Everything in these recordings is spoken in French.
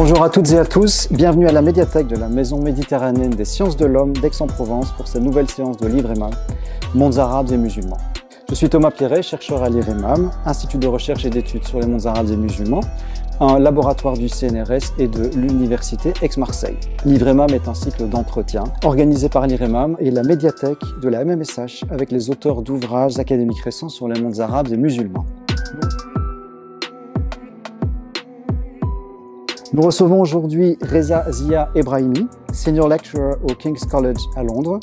Bonjour à toutes et à tous, bienvenue à la médiathèque de la Maison méditerranéenne des sciences de l'homme d'Aix-en-Provence pour cette nouvelle séance de Livre et mondes arabes et musulmans. Je suis Thomas Pierret, chercheur à l'IREMAM, Institut de recherche et d'études sur les mondes arabes et musulmans, un laboratoire du CNRS et de l'Université Aix-Marseille. L'IREMAM est un cycle d'entretien organisé par l'IREMAM et la médiathèque de la MMSH avec les auteurs d'ouvrages académiques récents sur les mondes arabes et musulmans. Nous recevons aujourd'hui Reza Zia Ebrahimi, senior lecturer au King's College à Londres,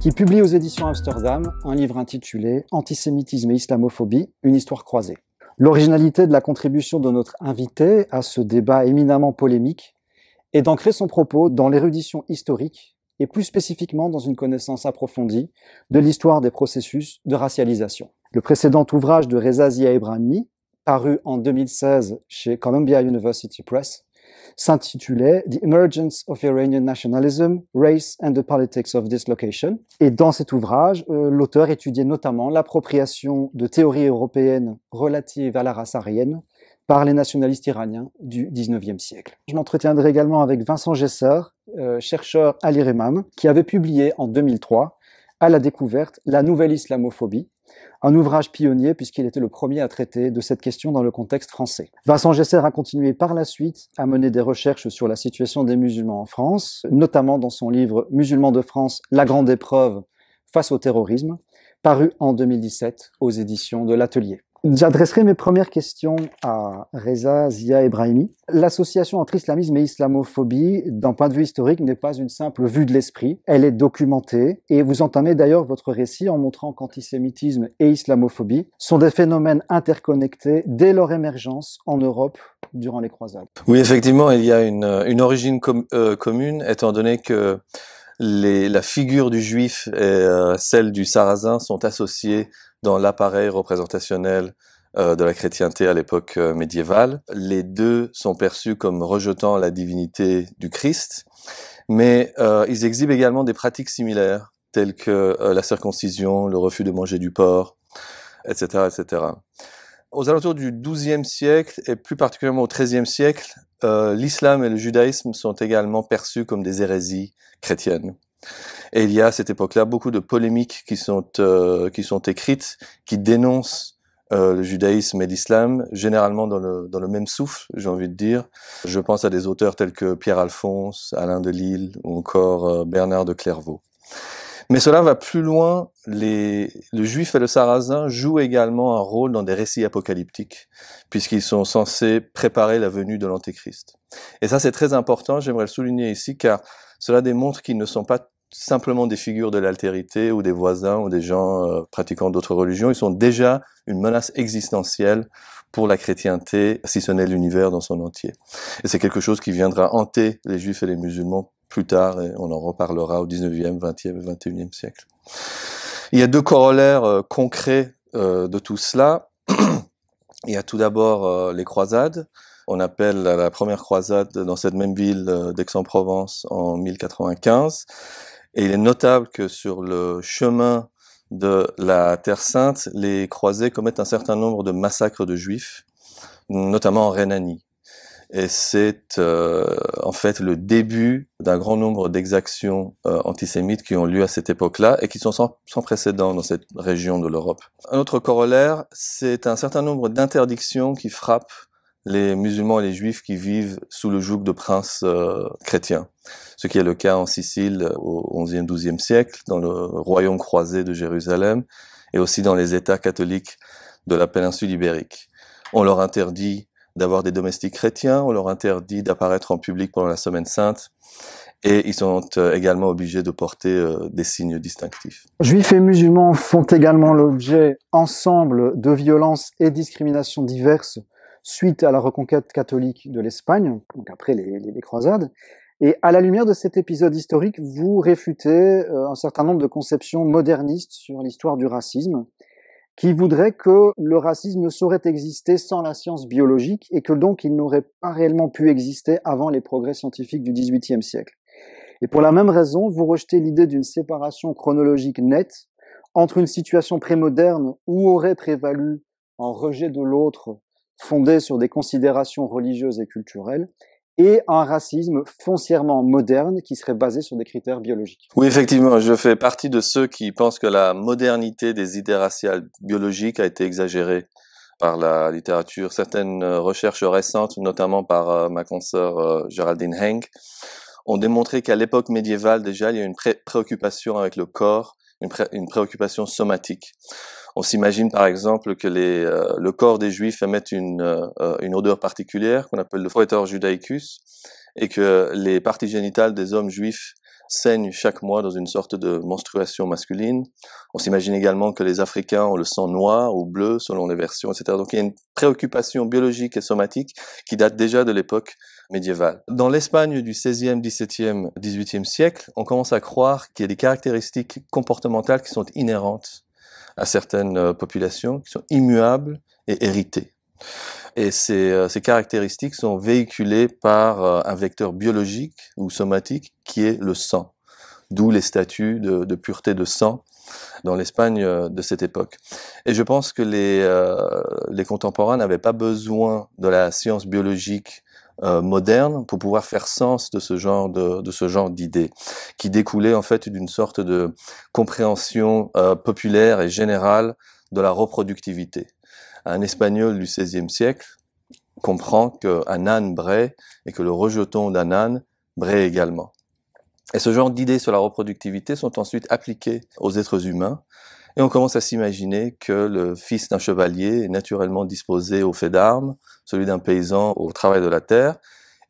qui publie aux éditions Amsterdam un livre intitulé Antisémitisme et islamophobie, une histoire croisée. L'originalité de la contribution de notre invité à ce débat éminemment polémique est d'ancrer son propos dans l'érudition historique et plus spécifiquement dans une connaissance approfondie de l'histoire des processus de racialisation. Le précédent ouvrage de Reza Zia Ebrahimi, paru en 2016 chez Columbia University Press, s'intitulait The Emergence of Iranian Nationalism, Race and the Politics of Dislocation. Et dans cet ouvrage, euh, l'auteur étudiait notamment l'appropriation de théories européennes relatives à la race aryenne par les nationalistes iraniens du 19e siècle. Je m'entretiendrai également avec Vincent Gesser, euh, chercheur à l'IREMAM, qui avait publié en 2003 à la découverte La nouvelle islamophobie, un ouvrage pionnier puisqu'il était le premier à traiter de cette question dans le contexte français. Vincent Gesser a continué par la suite à mener des recherches sur la situation des musulmans en France, notamment dans son livre Musulmans de France, la grande épreuve face au terrorisme, paru en 2017 aux éditions de l'Atelier. J'adresserai mes premières questions à Reza Zia Ebrahimi. L'association entre islamisme et islamophobie, d'un point de vue historique, n'est pas une simple vue de l'esprit. Elle est documentée et vous entamez d'ailleurs votre récit en montrant qu'antisémitisme et islamophobie sont des phénomènes interconnectés dès leur émergence en Europe durant les croisades. Oui, effectivement, il y a une, une origine euh, commune, étant donné que les, la figure du juif et euh, celle du sarrasin sont associées dans l'appareil représentationnel euh, de la chrétienté à l'époque euh, médiévale. Les deux sont perçus comme rejetant la divinité du Christ, mais euh, ils exhibent également des pratiques similaires, telles que la circoncision, le refus de manger du porc, etc. etc. Aux alentours du XIIe siècle, et plus particulièrement au XIIIe siècle, l'islam et le judaïsme sont également perçus comme des hérésies chrétiennes. Et il y a à cette époque-là beaucoup de polémiques qui sont, euh, qui sont écrites, qui dénoncent euh, le judaïsme et l'islam, généralement dans le, dans le même souffle, j'ai envie de dire. Je pense à des auteurs tels que Pierre-Alphonse, Alain de Lille ou encore euh, Bernard de Clairvaux. Mais cela va plus loin. Les, le juif et le sarrasin jouent également un rôle dans des récits apocalyptiques, puisqu'ils sont censés préparer la venue de l'Antéchrist. Et ça, c'est très important, j'aimerais le souligner ici, car cela démontre qu'ils ne sont pas simplement des figures de l'altérité ou des voisins ou des gens euh, pratiquant d'autres religions. Ils sont déjà une menace existentielle pour la chrétienté, si ce n'est l'univers dans son entier. Et c'est quelque chose qui viendra hanter les juifs et les musulmans plus tard, et on en reparlera au 19e, 20e et 21e siècle. Il y a deux corollaires euh, concrets euh, de tout cela. Il y a tout d'abord les croisades, on appelle la première croisade dans cette même ville euh, d'Aix-en-Provence en 1095. Et il est notable que sur le chemin de la Terre Sainte, les croisés commettent un certain nombre de massacres de juifs, notamment en Rhénanie. Et c'est euh, en fait le début d'un grand nombre d'exactions euh, antisémites qui ont lieu à cette époque-là et qui sont sans précédent dans cette région de l'Europe. Un autre corollaire, c'est un certain nombre d'interdictions qui frappent les musulmans et les juifs qui vivent sous le joug de princes euh, chrétiens, ce qui est le cas en Sicile euh, au XIe, XIIe siècle, dans le royaume croisé de Jérusalem, et aussi dans les États catholiques de la péninsule ibérique. On leur interdit d'avoir des domestiques chrétiens, on leur interdit d'apparaître en public pendant la Semaine sainte, et ils sont euh, également obligés de porter des signes distinctifs. Juifs et musulmans font également l'objet ensemble de violences et discriminations diverses suite à la reconquête catholique de l'Espagne, donc après les, croisades. Et à la lumière de cet épisode historique, vous réfutez euh, un certain nombre de conceptions modernistes sur l'histoire du racisme, qui voudraient que le racisme ne saurait exister sans la science biologique et que donc il n'aurait pas réellement pu exister avant les progrès scientifiques du XVIIIe siècle. Et pour la même raison, vous rejetez l'idée d'une séparation chronologique nette entre une situation prémoderne où aurait prévalu un rejet de l'autre fondée sur des considérations religieuses et culturelles, et un racisme foncièrement moderne qui serait basé sur des critères biologiques. Oui, effectivement, je fais partie de ceux qui pensent que la modernité des idées raciales biologiques a été exagérée par la littérature. Certaines euh, recherches récentes, notamment par euh, ma consoeur Geraldine euh, Géraldine ont démontré qu'à l'époque médiévale déjà, il y a une préoccupation avec le corps, une préoccupation somatique. On s'imagine par exemple que les, euh, le corps des Juifs émet euh, euh, une, odeur particulière qu'on appelle le foetor judaicus et que les parties génitales des hommes juifs saignent chaque mois dans une sorte de menstruation masculine. On s'imagine également que les Africains ont le sang noir ou bleu selon les versions, etc. Donc il y a une préoccupation biologique et somatique qui date déjà de l'époque médiévale. Dans l'Espagne du 16e, 17e, 18e siècle, on commence à croire qu'il y a des caractéristiques comportementales qui sont inhérentes à certaines euh, populations qui sont immuables et héritées. Et ces, euh, ces caractéristiques sont véhiculées par euh, un vecteur biologique ou somatique qui est le sang, d'où les statuts de, pureté de sang dans l'Espagne de cette époque. Et je pense que les, les contemporains n'avaient pas besoin de la science biologique euh, moderne pour pouvoir faire sens de ce genre de, ce genre d'idées qui découlait en fait d'une sorte de compréhension euh, populaire et générale de la reproductivité. Un espagnol du XVIe siècle comprend qu'un âne braie et que le rejeton d'un âne braie également. Et ce genre d'idées sur la reproductivité sont ensuite appliquées aux êtres humains et on commence à s'imaginer que le fils d'un chevalier est naturellement disposé au fait d'armes, celui d'un paysan au travail de la terre,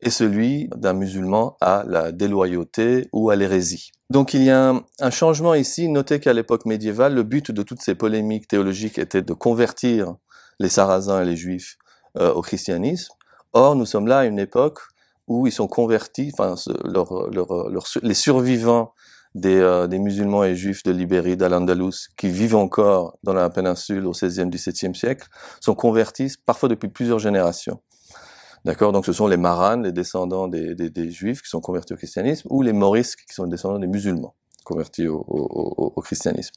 et celui d'un musulman à la déloyauté ou à l'hérésie. Donc il y a un, changement ici. Notez qu'à l'époque médiévale, le but de toutes ces polémiques théologiques était de convertir les Sarrasins et les Juifs euh, au christianisme. Or, nous sommes là à une époque où ils sont convertis, enfin, les survivants euh, des, musulmans et juifs de Libérie, d'Al-Andalus, qui vivent encore dans la péninsule au 16e, 17e siècle, sont convertis parfois depuis plusieurs générations. D'accord Donc ce sont les maranes, les descendants des, juifs qui sont convertis au christianisme, ou les morisques qui sont les descendants des musulmans convertis au christianisme.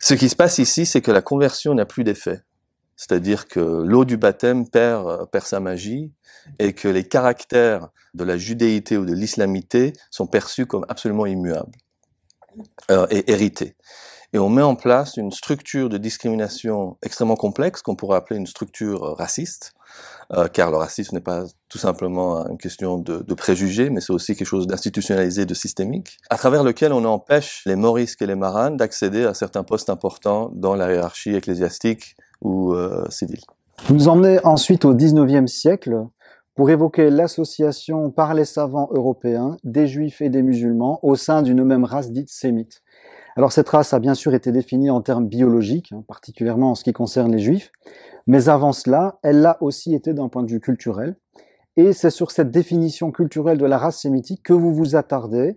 Ce qui se passe ici, c'est que la conversion n'a plus d'effet. C'est-à-dire que l'eau du baptême perd, euh, perd sa magie et que les caractères de la judéité ou de l'islamité sont perçus comme absolument immuables euh, et hérités. Et on met en place une structure de discrimination extrêmement complexe qu'on pourrait appeler une structure euh, raciste, car le racisme n'est pas tout simplement une question de, préjugés, mais c'est aussi quelque chose d'institutionnalisé, de systémique, à travers lequel on empêche les morisques et les maranes d'accéder à certains postes importants dans la hiérarchie ecclésiastique ou euh, Vous nous emmenez ensuite au 19e siècle pour évoquer l'association par les savants européens des juifs et des musulmans au sein d'une même race dite sémite. Alors cette race a bien sûr été définie en termes biologiques, hein, particulièrement en ce qui concerne les juifs, mais avant cela, elle l'a aussi été d'un point de vue culturel. Et c'est sur cette définition culturelle de la race sémitique que vous vous attardez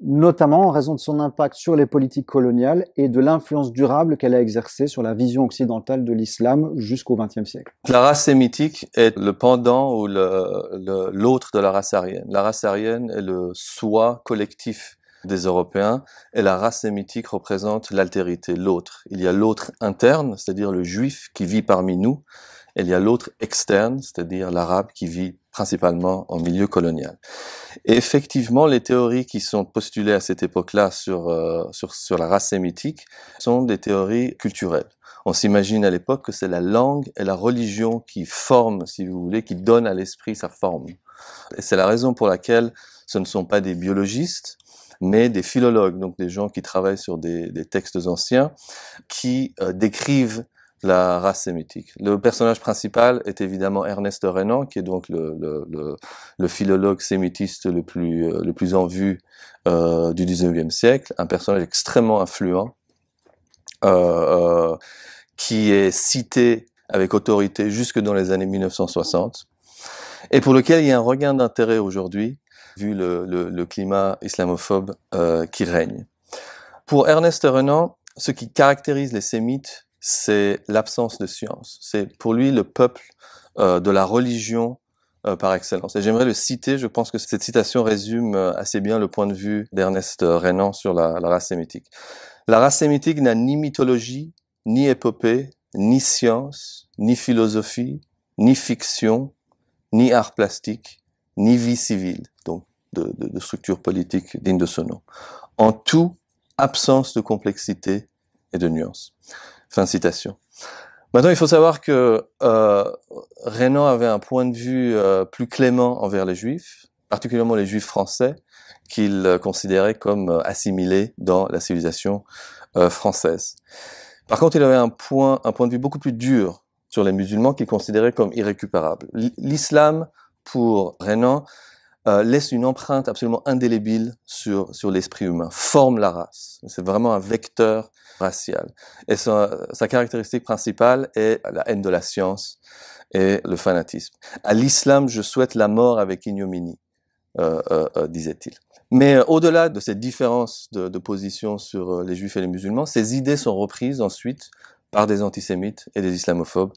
notamment en raison de son impact sur les politiques coloniales et de l'influence durable qu'elle a exercée sur la vision occidentale de l'islam jusqu'au XXe siècle. La race sémitique est le pendant ou l'autre de la race aryenne. La race aryenne est le soi collectif des Européens et la race sémitique représente l'altérité, l'autre. Il y a l'autre interne, c'est-à-dire le juif qui vit parmi nous, et il y a l'autre externe, c'est-à-dire l'arabe qui vit principalement en milieu colonial. Et effectivement, les théories qui sont postulées à cette époque-là euh, sur, sur, la race sémitique sont des théories culturelles. On s'imagine à l'époque que c'est la langue et la religion qui forment, si vous voulez, qui donnent à l'esprit sa forme. Et c'est la raison pour laquelle ce ne sont pas des biologistes, mais des philologues, donc des gens qui travaillent sur des, textes anciens, qui euh, décrivent la race sémitique. Le personnage principal est évidemment Ernest Renan, qui est donc le, le, le, philologue sémitiste le plus, euh, le plus en vue euh, du 19e siècle, un personnage extrêmement influent, euh, euh, qui est cité avec autorité jusque dans les années 1960, et pour lequel il y a un regain d'intérêt aujourd'hui, vu le, climat islamophobe qui règne. Pour Ernest Renan, ce qui caractérise les sémites, c'est l'absence de science. C'est pour lui le peuple euh, de la religion euh, par excellence. Et j'aimerais le citer, je pense que cette citation résume euh, assez bien le point de vue d'Ernest Renan sur la, la race sémitique. La race sémitique n'a ni mythologie, ni épopée, ni science, ni philosophie, ni fiction, ni art plastique, ni vie civile, donc de, de, de structure politique digne de ce nom. En tout, absence de complexité et de nuance. Fin citation. Maintenant, il faut savoir que euh, Renan avait un point de vue euh, plus clément envers les Juifs, particulièrement les Juifs français, qu'il euh, considérait comme euh, assimilés dans la civilisation française. Par contre, il avait un point, un point de vue beaucoup plus dur sur les musulmans qu'il considérait comme irrécupérables. L'islam, pour Renan, euh, laisse une empreinte absolument indélébile sur, sur l'esprit humain, forme la race. C'est vraiment un vecteur racial. Et sa, caractéristique principale est la haine de la science et le fanatisme. À l'islam, je souhaite la mort avec ignominie, euh, euh, disait-il. Mais au-delà de cette différence de, de position sur les juifs et les musulmans, ces idées sont reprises ensuite par des antisémites et des islamophobes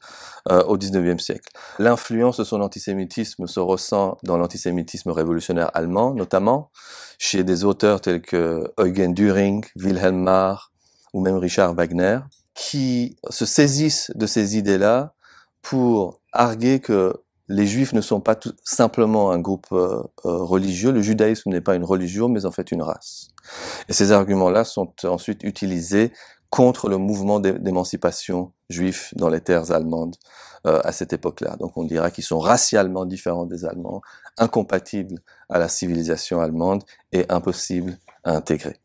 euh, au au XIXe siècle. L'influence de son antisémitisme se ressent dans l'antisémitisme révolutionnaire allemand, notamment chez des auteurs tels que Eugen Düring, Wilhelm Marr ou même Richard Wagner, qui se saisissent de ces idées-là pour arguer que les juifs ne sont pas tout simplement un groupe euh, euh, religieux, le judaïsme n'est pas une religion, mais en fait une race. Et ces arguments-là sont ensuite utilisés contre le mouvement d'émancipation juif dans les terres allemandes euh, à cette époque-là. Donc on dira qu'ils sont racialement différents des Allemands, incompatibles à la civilisation allemande et impossibles à intégrer.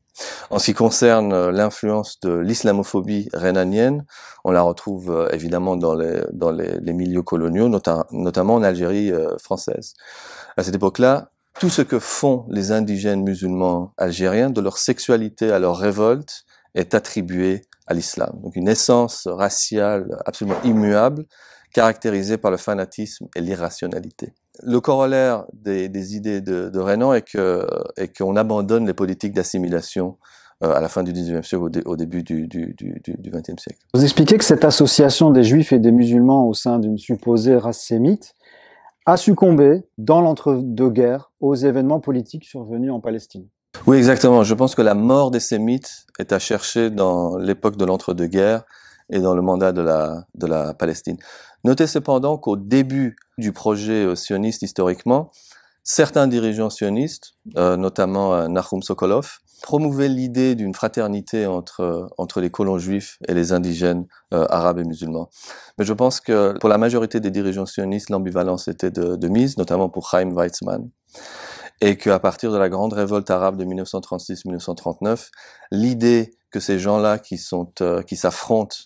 En ce qui concerne euh, l'influence de l'islamophobie rhénanienne, on la retrouve euh, évidemment dans les, dans les, milieux coloniaux, notamment en Algérie française. À cette époque-là, tout ce que font les indigènes musulmans algériens, de leur sexualité à leur révolte, est attribuée à l'islam. Donc une essence raciale absolument immuable, caractérisée par le fanatisme et l'irrationalité. Le corollaire des, idées de, de, Renan est que est qu'on abandonne les politiques d'assimilation euh, à la fin du XIXe siècle, au, début du, XXe siècle. Vous expliquez que cette association des juifs et des musulmans au sein d'une supposée race sémite a succombé dans l'entre-deux-guerres aux événements politiques survenus en Palestine. Oui, exactement. Je pense que la mort des Sémites est à chercher dans l'époque de l'entre-deux-guerres et dans le mandat de la, de la Palestine. Notez cependant qu'au début du projet euh, sioniste historiquement, certains dirigeants sionistes, euh, notamment euh, Nahum Sokolov, promouvaient l'idée d'une fraternité entre, entre les colons juifs et les indigènes arabes et musulmans. Mais je pense que pour la majorité des dirigeants sionistes, l'ambivalence était de, de mise, notamment pour Chaim Weizmann et à partir de la grande révolte arabe de 1936-1939, l'idée que ces gens-là qui sont euh, qui s'affrontent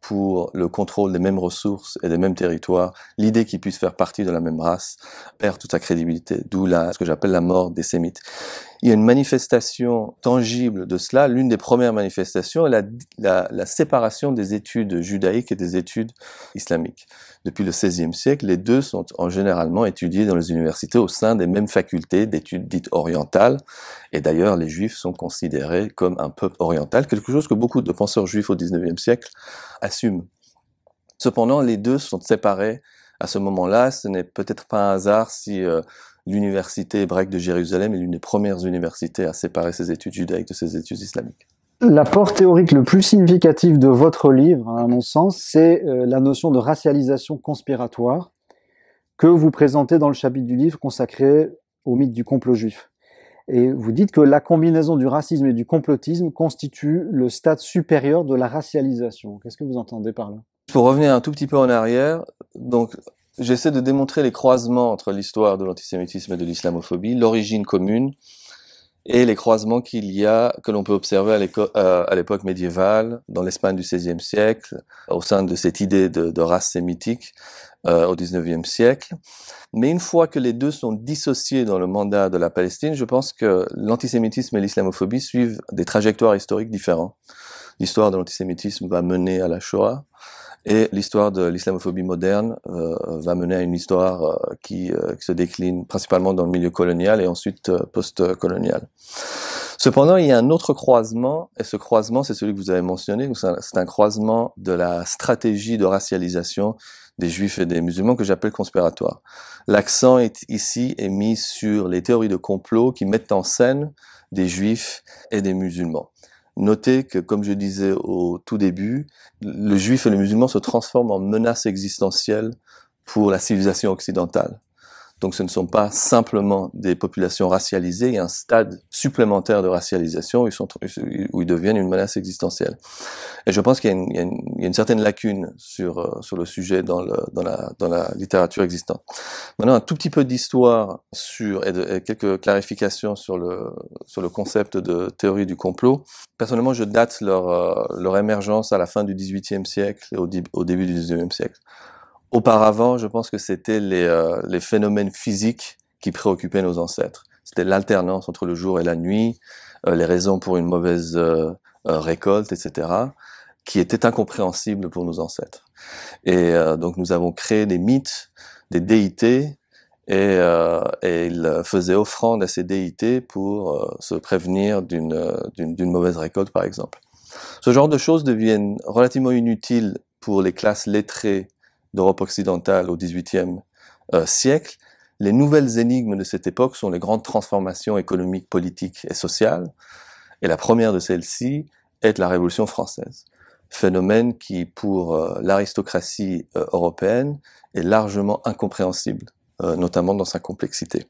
pour le contrôle des mêmes ressources et des mêmes territoires, l'idée qu'ils puissent faire partie de la même race perd toute sa crédibilité, d'où ce que j'appelle la mort des sémites il y a une manifestation tangible de cela. L'une des premières manifestations est la, la, la, séparation des études judaïques et des études islamiques. Depuis le XVIe siècle, les deux sont en généralement étudiés dans les universités au sein des mêmes facultés d'études dites orientales. Et d'ailleurs, les juifs sont considérés comme un peuple oriental, quelque chose que beaucoup de penseurs juifs au XIXe siècle assument. Cependant, les deux sont séparés à ce moment-là. Ce n'est peut-être pas un hasard si... Euh, l'université hébraïque de Jérusalem est l'une des premières universités à séparer ses études judaïques de ses études islamiques. L'apport théorique le plus significatif de votre livre, hein, à mon sens, c'est euh, la notion de racialisation conspiratoire que vous présentez dans le chapitre du livre consacré au mythe du complot juif. Et vous dites que la combinaison du racisme et du complotisme constitue le stade supérieur de la racialisation. Qu'est-ce que vous entendez par là Pour revenir un tout petit peu en arrière, donc j'essaie de démontrer les croisements entre l'histoire de l'antisémitisme et de l'islamophobie, l'origine commune et les croisements qu'il y a, que l'on peut observer à euh, l'époque médiévale, dans l'Espagne du XVIe siècle, au sein de cette idée de, de race sémitique euh, au XIXe siècle. Mais une fois que les deux sont dissociés dans le mandat de la Palestine, je pense que l'antisémitisme et l'islamophobie suivent des trajectoires historiques différentes. L'histoire de l'antisémitisme va mener à la Shoah, et l'histoire de l'islamophobie moderne euh, va mener à une histoire euh, euh, qui, se décline principalement dans le milieu colonial et ensuite post-colonial. Cependant, il y a un autre croisement, et ce croisement, c'est celui que vous avez mentionné, c'est un croisement de la stratégie de racialisation des juifs et des musulmans que j'appelle conspiratoire. L'accent est ici est mis sur les théories de complot qui mettent en scène des juifs et des musulmans. Notez que, comme je disais au tout début, le juif et le musulman se transforment en menace existentielle pour la civilisation occidentale. Donc ce ne sont pas simplement des populations racialisées, il y a un stade supplémentaire de racialisation où ils, sont, où ils deviennent une menace existentielle. Et je pense qu'il y, y, a une certaine lacune sur, euh, sur le sujet dans, le, dans, la, dans la littérature existante. Maintenant, un tout petit peu d'histoire sur et, quelques clarifications sur le, sur le concept de théorie du complot. Personnellement, je date leur, euh, leur émergence à la fin du XVIIIe siècle et au, au début du XIXe siècle. Auparavant, je pense que c'était les, euh, les, phénomènes physiques qui préoccupaient nos ancêtres. C'était l'alternance entre le jour et la nuit, euh, les raisons pour une mauvaise euh, récolte, etc., qui étaient incompréhensibles pour nos ancêtres. Et donc nous avons créé des mythes, des déités, et, et ils faisaient offrande à ces déités pour se prévenir d'une mauvaise récolte, par exemple. Ce genre de choses deviennent relativement inutiles pour les classes lettrées d'Europe occidentale au XVIIIe euh, siècle, les nouvelles énigmes de cette époque sont les grandes transformations économiques, politiques et sociales. Et la première de celles-ci est la Révolution française, phénomène qui, pour euh, l'aristocratie euh, européenne, est largement incompréhensible, notamment dans sa complexité.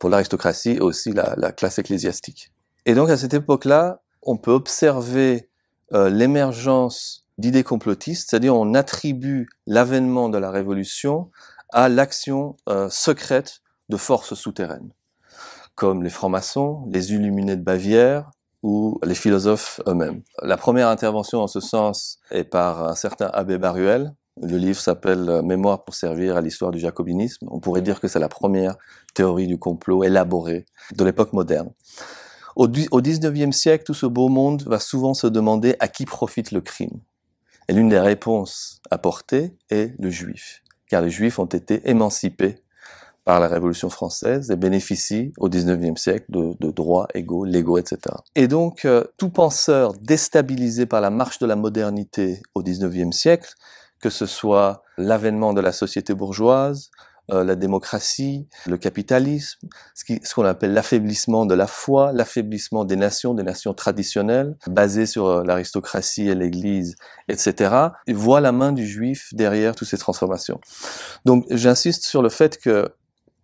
Pour l'aristocratie et aussi la, classe ecclésiastique. Et donc à cette époque-là, on peut observer l'émergence d'idées complotistes, c'est-à-dire on attribue l'avènement de la révolution à l'action euh, secrète de forces souterraines, comme les francs-maçons, les illuminés de Bavière ou les philosophes eux-mêmes. La première intervention en ce sens est par un certain Abbé Baruel. Le livre s'appelle euh, Mémoire pour servir à l'histoire du jacobinisme. On pourrait dire que c'est la première théorie du complot élaborée de l'époque moderne. Au, au 19e siècle, tout ce beau monde va souvent se demander à qui profite le crime. Et l'une des réponses apportées est le juif, car les juifs ont été émancipés par la Révolution française et bénéficient au XIXe siècle de, droits égaux, légaux, etc. Et donc, euh, tout penseur déstabilisé par la marche de la modernité au XIXe siècle, que ce soit l'avènement de la société bourgeoise, euh, la démocratie, le capitalisme, ce qu'on ce appelle l'affaiblissement de la foi, l'affaiblissement des nations, des nations traditionnelles, basées sur euh, l'aristocratie et l'Église, etc., et voit la main du juif derrière toutes ces transformations. Donc j'insiste sur le fait que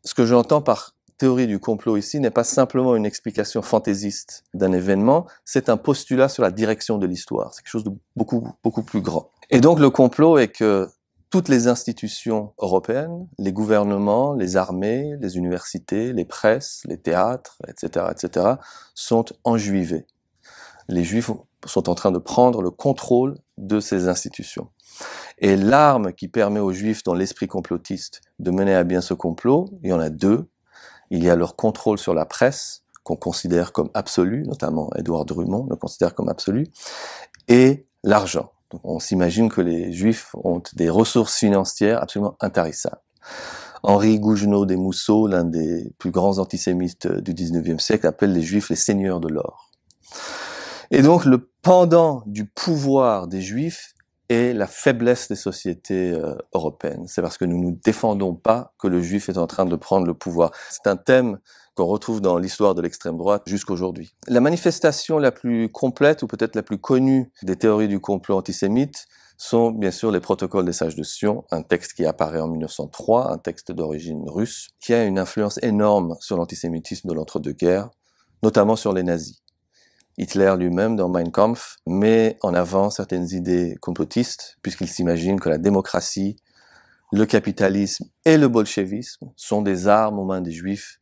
ce que j'entends par théorie du complot ici n'est pas simplement une explication fantaisiste d'un événement, c'est un postulat sur la direction de l'histoire. C'est quelque chose de beaucoup, beaucoup plus grand. Et donc le complot est que toutes les institutions européennes, les gouvernements, les armées, les universités, les presses, les théâtres, etc., etc., sont enjuivés. Les juifs sont en train de prendre le contrôle de ces institutions. Et l'arme qui permet aux juifs dans l'esprit complotiste de mener à bien ce complot, il y en a deux. Il y a leur contrôle sur la presse, qu'on considère comme absolu, notamment Édouard Drummond le considère comme absolu, et l'argent on s'imagine que les Juifs ont des ressources financières absolument intarissables. Henri Gougenot des Mousseaux, l'un des plus grands antisémites du 19e siècle, appelle les Juifs les seigneurs de l'or. Et donc le pendant du pouvoir des Juifs est la faiblesse des sociétés euh, européennes. C'est parce que nous ne nous défendons pas que le Juif est en train de prendre le pouvoir. C'est un thème qu'on retrouve dans l'histoire de l'extrême droite jusqu'aujourd'hui. La manifestation la plus complète ou peut-être la plus connue des théories du complot antisémite sont bien sûr les protocoles des sages de Sion, un texte qui apparaît en 1903, un texte d'origine russe, qui a une influence énorme sur l'antisémitisme de l'entre-deux-guerres, notamment sur les nazis. Hitler lui-même, dans Mein Kampf, met en avant certaines idées complotistes, puisqu'il s'imagine que la démocratie, le capitalisme et le bolchevisme sont des armes aux mains des juifs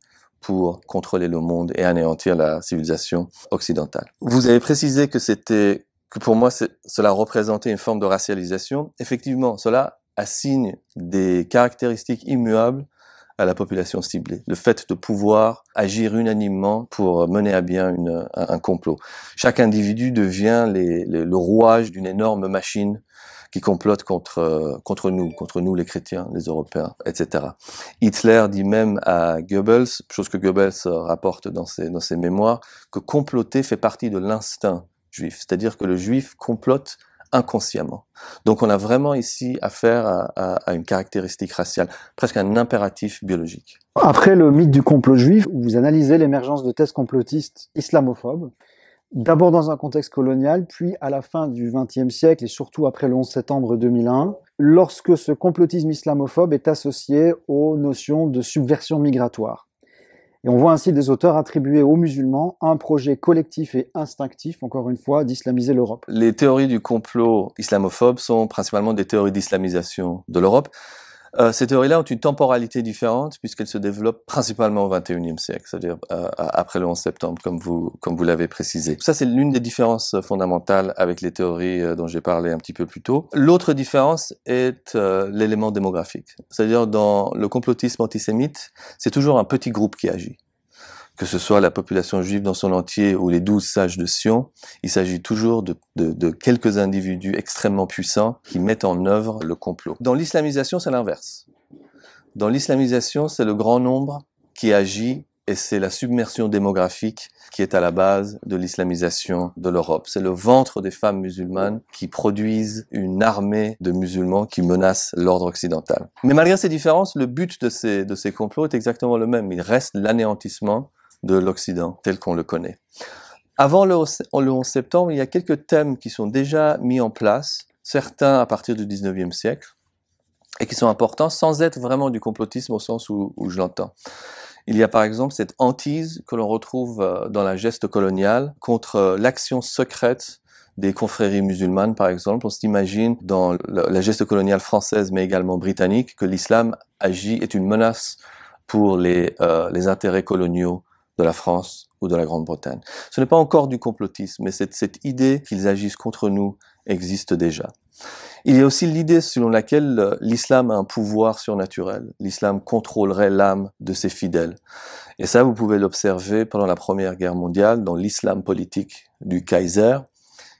pour contrôler le monde et anéantir la civilisation occidentale. Vous avez précisé que c'était que pour moi cela représentait une forme de racialisation. Effectivement, cela assigne des caractéristiques immuables à la population ciblée, le fait de pouvoir agir unanimement pour mener à bien un complot. Chaque individu devient le rouage d'une énorme machine qui complotent contre, euh, contre nous, contre nous les chrétiens, les Européens, etc. Hitler dit même à Goebbels, chose que Goebbels euh, rapporte dans ses, mémoires, que comploter fait partie de l'instinct juif, c'est-à-dire que le juif complote inconsciemment. Donc on a vraiment ici affaire à, une caractéristique raciale, presque un impératif biologique. Après le mythe du complot juif, vous analysez l'émergence de thèses complotistes islamophobes Mm. d'abord dans un contexte colonial, puis à la fin du XXe siècle et surtout après le 11 septembre 2001, lorsque ce complotisme islamophobe est associé aux notions de subversion migratoire. Et on voit ainsi des auteurs attribuer aux musulmans un projet collectif et instinctif, encore une fois, d'islamiser l'Europe. Les théories du complot islamophobe sont principalement des théories d'islamisation de l'Europe. Euh, ces théories-là ont une temporalité différente puisqu'elles se développent principalement au XXIe siècle, c'est-à-dire euh, après le 11 septembre, comme vous, comme vous l'avez précisé. Ça, c'est l'une des différences euh, fondamentales avec les théories dont j'ai parlé un petit peu plus tôt. L'autre différence est l'élément démographique, c'est-à-dire dans le complotisme antisémite, c'est toujours un petit groupe qui agit que ce soit la population juive dans son entier ou les douze sages de Sion, il s'agit toujours de, de, de, quelques individus extrêmement puissants qui mettent en œuvre le complot. Dans l'islamisation, c'est l'inverse. Dans l'islamisation, c'est le grand nombre qui agit et c'est la submersion démographique qui est à la base de l'islamisation de l'Europe. C'est le ventre des femmes musulmanes qui produisent une armée de musulmans qui menacent l'ordre occidental. Mais malgré ces différences, le but de ces, de ces complots est exactement le même. Il reste l'anéantissement de l'Occident tel qu'on le connaît. Avant le 11 septembre, il y a quelques thèmes qui sont déjà mis en place, certains à partir du 19e siècle, et qui sont importants sans être vraiment du complotisme au sens où, je l'entends. Il y a par exemple cette hantise que l'on retrouve euh, dans la geste coloniale contre euh, l'action secrète des confréries musulmanes, par exemple. On s'imagine dans la geste coloniale française, mais également britannique, que l'islam agit, est une menace pour les euh, intérêts coloniaux de la France ou de la Grande-Bretagne. Ce n'est pas encore du complotisme, mais cette, idée qu'ils agissent contre nous existe déjà. Il y a aussi l'idée selon laquelle euh, l'islam a un pouvoir surnaturel. L'islam contrôlerait l'âme de ses fidèles. Et ça, vous pouvez l'observer pendant la Première Guerre mondiale dans l'islam politique du Kaiser,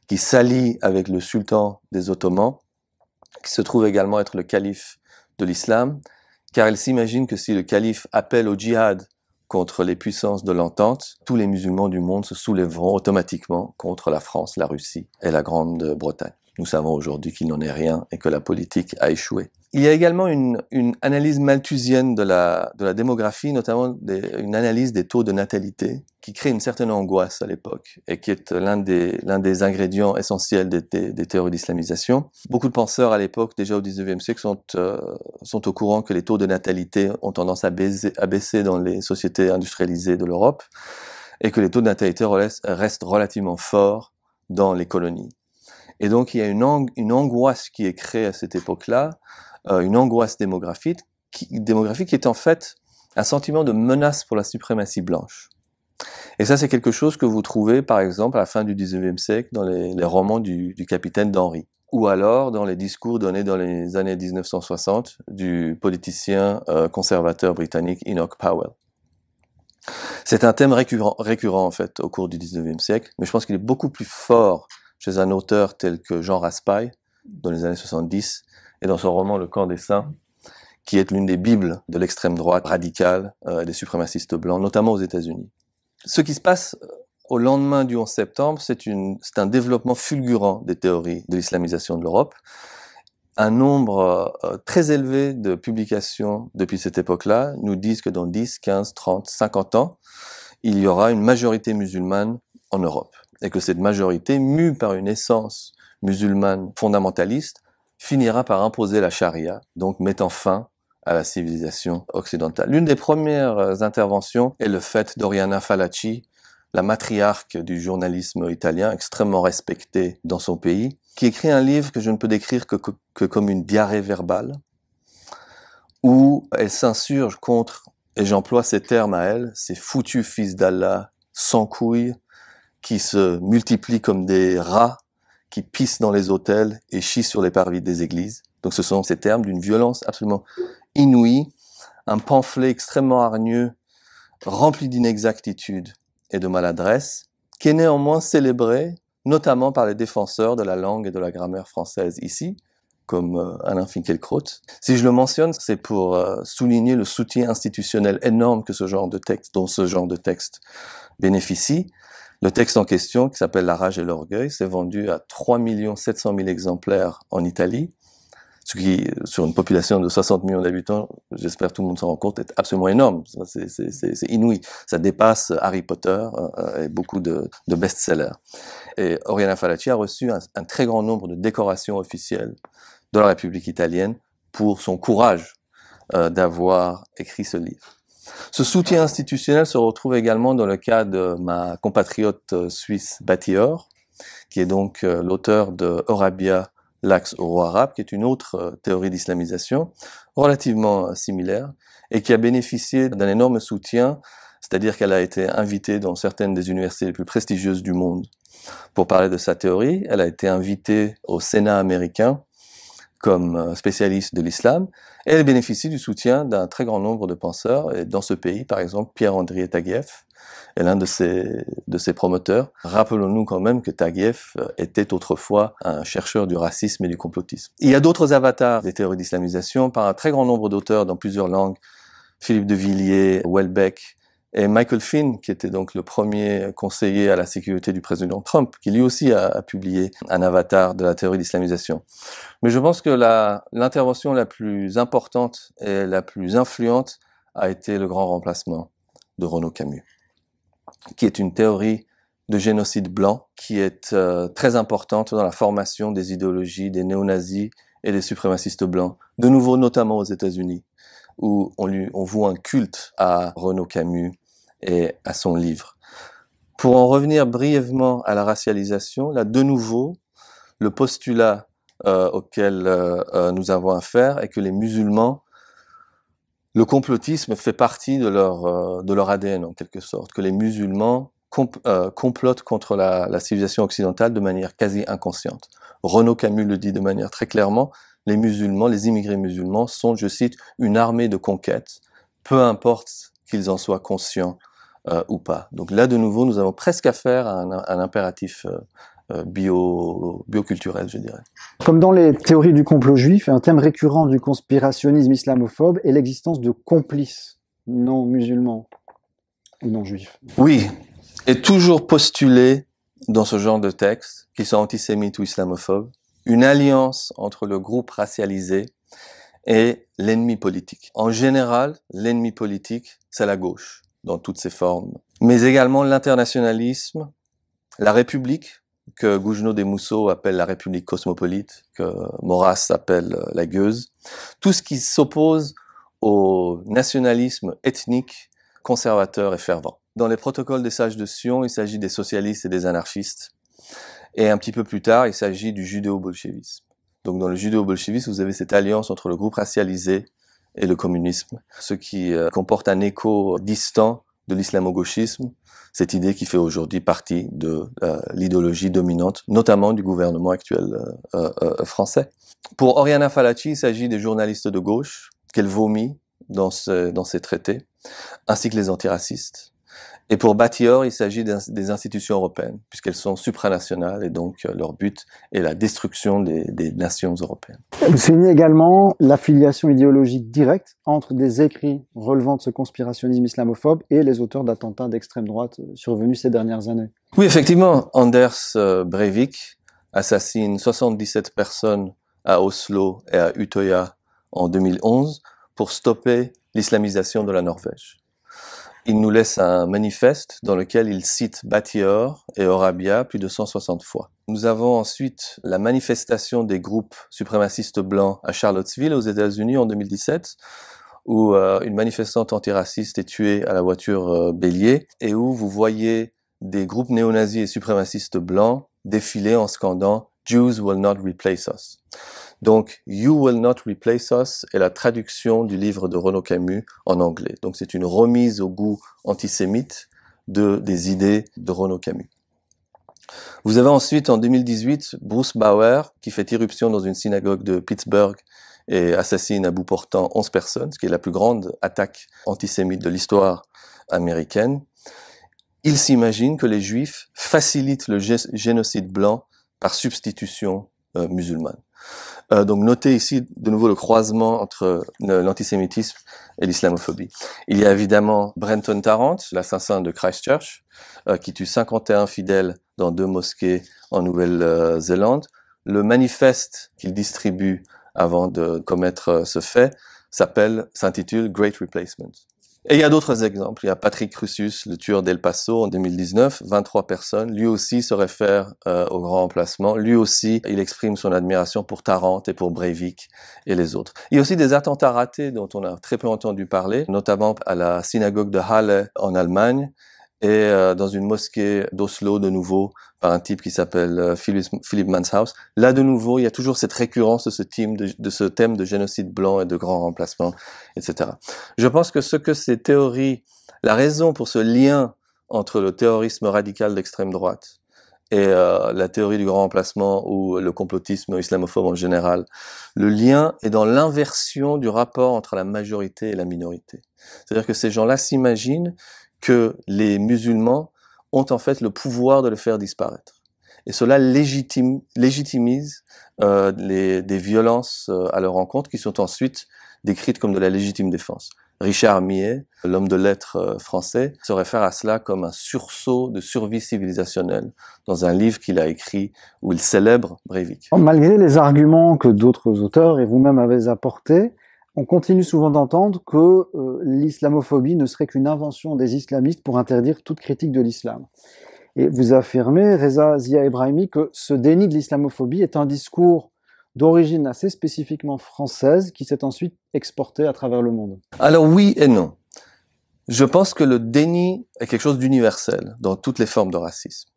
qui s'allie avec le sultan des Ottomans, qui se trouve également être le calife de l'islam, car il s'imagine que si le calife appelle au djihad contre les puissances de l'entente, tous les musulmans du monde se soulèveront automatiquement contre la France, la Russie et la Grande-Bretagne. Nous savons aujourd'hui qu'il n'en est rien et que la politique a échoué. Il y a également une, analyse malthusienne de la, démographie, notamment une analyse des taux de natalité, qui crée une certaine angoisse à l'époque et qui est l'un des, l'un des ingrédients essentiels des, des, théories d'islamisation. Beaucoup de penseurs à l'époque, déjà au 19e siècle, euh, sont, au courant que les taux de natalité ont tendance à, à baisser dans les sociétés industrialisées de l'Europe et que les taux de natalité restent relativement forts dans les colonies. Et donc il y a une, une angoisse qui est créée à cette époque-là, euh, une angoisse démographique qui, démographique qui est en fait un sentiment de menace pour la suprématie blanche. Et ça, c'est quelque chose que vous trouvez, par exemple, à la fin du 19e siècle, dans les, romans du, capitaine d'Henri, ou alors dans les discours donnés dans les années 1960 du politicien euh, conservateur britannique Enoch Powell. C'est un thème récurrent, récurrent, en fait, au cours du 19e siècle, mais je pense qu'il est beaucoup plus fort chez un auteur tel que Jean Raspail, dans les années 70, et dans son roman Le camp des saints, qui est l'une des bibles de l'extrême droite radicale, euh, des suprémacistes blancs, notamment aux États-Unis. Ce qui se passe euh, au lendemain du 11 septembre, c'est un développement fulgurant des théories de l'islamisation de l'Europe. Un nombre euh, très élevé de publications depuis cette époque-là nous disent que dans 10, 15, 30, 50 ans, il y aura une majorité musulmane en Europe et que cette majorité, mue par une essence musulmane fondamentaliste, finira par imposer la charia, donc mettant fin à la civilisation occidentale. L'une des premières interventions est le fait d'Oriana Fallaci, la matriarche du journalisme italien, extrêmement respectée dans son pays, qui écrit un livre que je ne peux décrire que, comme une diarrhée verbale, où elle s'insurge contre, et j'emploie ces termes à elle, ces foutus fils d'Allah, sans couilles, qui se multiplient comme des rats qui pissent dans les hôtels et chient sur les parvis des églises. Donc ce sont ces termes d'une violence absolument inouïe, un pamphlet extrêmement hargneux, rempli d'inexactitude et de maladresse, qui est néanmoins célébré notamment par les défenseurs de la langue et de la grammaire française ici, comme euh, Alain Finkielkraut. Si je le mentionne, c'est pour euh, souligner le soutien institutionnel énorme que ce genre de texte, dont ce genre de texte bénéficie, le texte en question, qui s'appelle La rage et l'orgueil, s'est vendu à 3 700 000 exemplaires en Italie, ce qui, sur une population de 60 millions d'habitants, j'espère que tout le monde s'en rend compte, est absolument énorme. C'est inouï. Ça dépasse euh, Harry Potter euh, euh, et beaucoup de, best-sellers. Et Oriana Fallaci a reçu un, très grand nombre de décorations officielles de la République italienne pour son courage d'avoir écrit ce livre. Ce soutien institutionnel se retrouve également dans le cas de ma compatriote euh, suisse Batior, qui est donc euh, l'auteur de Arabia l'axe roi arabe qui est une autre euh, théorie d'islamisation relativement similaire et qui a bénéficié d'un énorme soutien, c'est-à-dire qu'elle a été invitée dans certaines des universités les plus prestigieuses du monde pour parler de sa théorie. Elle a été invitée au Sénat américain comme euh, spécialiste de l'islam, elle bénéficie du soutien d'un très grand nombre de penseurs. Et dans ce pays, par exemple, Pierre-André Taguieff est l'un de ses, de ses promoteurs. Rappelons-nous quand même que Taguieff euh, était autrefois un chercheur du racisme et du complotisme. Il y a d'autres avatars des théories d'islamisation par un très grand nombre d'auteurs dans plusieurs langues. Philippe de Villiers, Welbeck, et Michael Finn, qui était donc le premier conseiller à la sécurité du président Trump, qui lui aussi a, publié un avatar de la théorie d'islamisation. Mais je pense que l'intervention la, plus importante et la plus influente a été le grand remplacement de Renaud Camus, qui est une théorie de génocide blanc qui est euh, très importante dans la formation des idéologies des néo-nazis et des suprémacistes blancs, de nouveau notamment aux États-Unis, où on, on voit un culte à Renaud Camus, et à son livre. Pour en revenir brièvement à la racialisation, là de nouveau, le postulat euh, auquel euh, euh, nous avons affaire est que les musulmans, le complotisme fait partie de leur, de leur ADN en quelque sorte, que les musulmans complotent contre la, la, civilisation occidentale de manière quasi inconsciente. Renaud Camus le dit de manière très clairement, les musulmans, les immigrés musulmans sont, je cite, une armée de conquête, peu importe qu'ils en soient conscients euh, ou pas. Donc là, de nouveau, nous avons presque affaire à un, un impératif euh, euh, bio, bioculturel, je dirais. Comme dans les théories du complot juif, un thème récurrent du conspirationnisme islamophobe est l'existence de complices non musulmans ou non juifs. Oui, et toujours postulé dans ce genre de texte, qu'ils soient antisémites ou islamophobes, une alliance entre le groupe racialisé et l'ennemi politique. En général, l'ennemi politique, c'est la gauche dans toutes ses formes. Mais également l'internationalisme, la République, que Gougenot des Mousseaux appelle la République cosmopolite, que Maurras appelle la gueuse, tout ce qui s'oppose au nationalisme ethnique, conservateur et fervent. Dans les protocoles des sages de Sion, il s'agit des socialistes et des anarchistes. Et un petit peu plus tard, il s'agit du judéo-bolchevisme. Donc dans le judéo-bolchevisme, vous avez cette alliance entre le groupe racialisé et le communisme, ce qui euh, comporte un écho distant de l'islamo-gauchisme, cette idée qui fait aujourd'hui partie de euh, l'idéologie dominante, notamment du gouvernement actuel euh, français. Pour Oriana Fallaci, il s'agit des journalistes de gauche qu'elle vomit dans, dans ses traités, ainsi que les antiracistes. Et pour Batior, il s'agit des institutions européennes, puisqu'elles sont supranationales, et donc euh, leur but est la destruction des, nations européennes. Vous soulignez également l'affiliation idéologique directe entre des écrits relevant de ce conspirationnisme islamophobe et les auteurs d'attentats d'extrême droite euh, survenus ces dernières années. Oui, effectivement, Anders euh, Breivik assassine 77 personnes à Oslo et à Utøya en 2011 pour stopper l'islamisation de la Norvège. Il nous laisse un manifeste dans lequel il cite Batior et Orabia plus de 160 fois. Nous avons ensuite la manifestation des groupes suprémacistes blancs à Charlottesville aux États-Unis en 2017 où euh, une manifestante antiraciste est tuée à la voiture euh, bélier et où vous voyez des groupes néo-nazis et suprémacistes blancs défiler en scandant Jews will not replace us. Donc, You Will Not Replace Us est la traduction du livre de Renaud Camus en anglais. Donc, c'est une remise au goût antisémite de, des idées de Renaud Camus. Vous avez ensuite, en 2018, Bruce Bauer, qui fait irruption dans une synagogue de Pittsburgh et assassine à bout portant 11 personnes, ce qui est la plus grande attaque antisémite de l'histoire américaine. Il s'imagine que les Juifs facilitent le génocide blanc par substitution euh, musulmane. Euh, donc notez ici de nouveau le croisement entre euh, l'antisémitisme et l'islamophobie. Il y a évidemment Brenton Tarrant, l'assassin de Christchurch, euh, qui tue 51 fidèles dans deux mosquées en Nouvelle-Zélande. Le manifeste qu'il distribue avant de commettre ce fait s'appelle, s'intitule Great Replacement. Et il y a d'autres exemples. Il y a Patrick Crucius, le tueur d'El Paso en 2019, 23 personnes. Lui aussi se réfère euh, au grand emplacement. Lui aussi, il exprime son admiration pour Tarente et pour Breivik et les autres. Il y a aussi des attentats ratés dont on a très peu entendu parler, notamment à la synagogue de Halle en Allemagne et euh, dans une mosquée d'Oslo de nouveau par un type qui s'appelle euh, Philippe Philip, Manshaus. Là de nouveau, il y a toujours cette récurrence de ce, thème de, ce thème de génocide blanc et de grand remplacement, etc. Je pense que ce que ces théories, la raison pour ce lien entre le terrorisme radical d'extrême droite et euh, la théorie du grand remplacement ou le complotisme islamophobe en général, le lien est dans l'inversion du rapport entre la majorité et la minorité. C'est-à-dire que ces gens-là s'imaginent que les musulmans ont en fait le pouvoir de le faire disparaître. Et cela légitime, légitimise euh, les, des violences euh, à leur encontre qui sont ensuite décrites comme de la légitime défense. Richard Millet, l'homme de lettres euh, français, se réfère à cela comme un sursaut de survie civilisationnelle dans un livre qu'il a écrit où il célèbre Breivik. Malgré les arguments que d'autres auteurs et vous-même avez apportés, on continue souvent d'entendre que euh, l'islamophobie ne serait qu'une invention des islamistes pour interdire toute critique de l'islam. Et vous affirmez, Reza Zia Ebrahimi, que ce déni de l'islamophobie est un discours d'origine assez spécifiquement française qui s'est ensuite exporté à travers le monde. Alors oui et non. Je pense que le déni est quelque chose d'universel dans toutes les formes de racisme.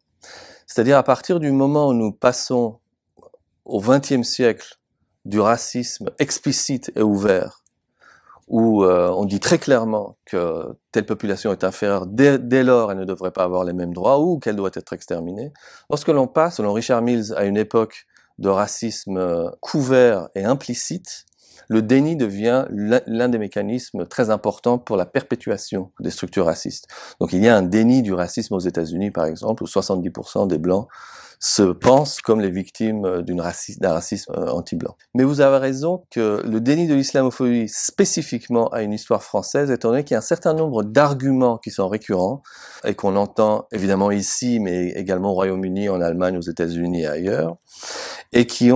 C'est-à-dire à partir du moment où nous passons au XXe siècle du racisme explicite et ouvert, où euh, on dit très clairement que telle population est inférieure, dès, lors elle ne devrait pas avoir les mêmes droits ou qu'elle doit être exterminée, lorsque l'on passe, selon Richard Mills, à une époque de racisme euh, couvert et implicite, le déni devient l'un des mécanismes très importants pour la perpétuation des structures racistes. Donc il y a un déni du racisme aux États-Unis, par exemple, où 70% des Blancs se pensent comme les victimes euh, d'un racisme, euh, anti-blanc. Mais vous avez raison que le déni de l'islamophobie spécifiquement à une histoire française, est donné qu'il y a un certain nombre d'arguments qui sont récurrents et qu'on entend évidemment ici, mais également au Royaume-Uni, en Allemagne, aux États-Unis et ailleurs, et qui,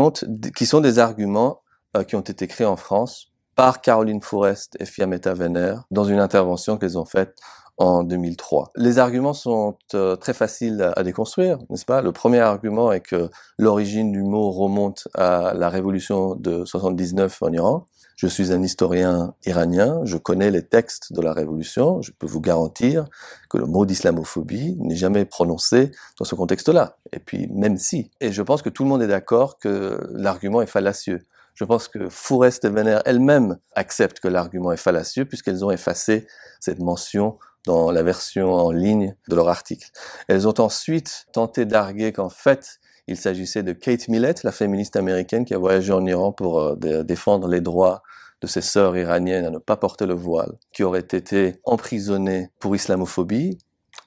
qui sont des arguments euh, qui ont été créés en France par Caroline Forrest et Fiametta Venner dans une intervention qu'elles ont faite en 2003. Les arguments sont euh, très faciles à déconstruire, n'est-ce pas Le premier argument est que l'origine du mot remonte à la révolution de 79 en Iran. Je suis un historien iranien, je connais les textes de la révolution, je peux vous garantir que le mot d'islamophobie n'est jamais prononcé dans ce contexte-là. Et puis, même si. Et je pense que tout le monde est d'accord que l'argument est fallacieux. Je pense que Fourest et Vener elles-mêmes acceptent que l'argument est fallacieux puisqu'elles ont effacé cette mention dans la version en ligne de leur article. Elles ont ensuite tenté d'arguer qu'en fait, il s'agissait de Kate Millett, la féministe américaine qui a voyagé en Iran pour euh, défendre les droits de ses sœurs iraniennes à ne pas porter le voile, qui aurait été emprisonnée pour islamophobie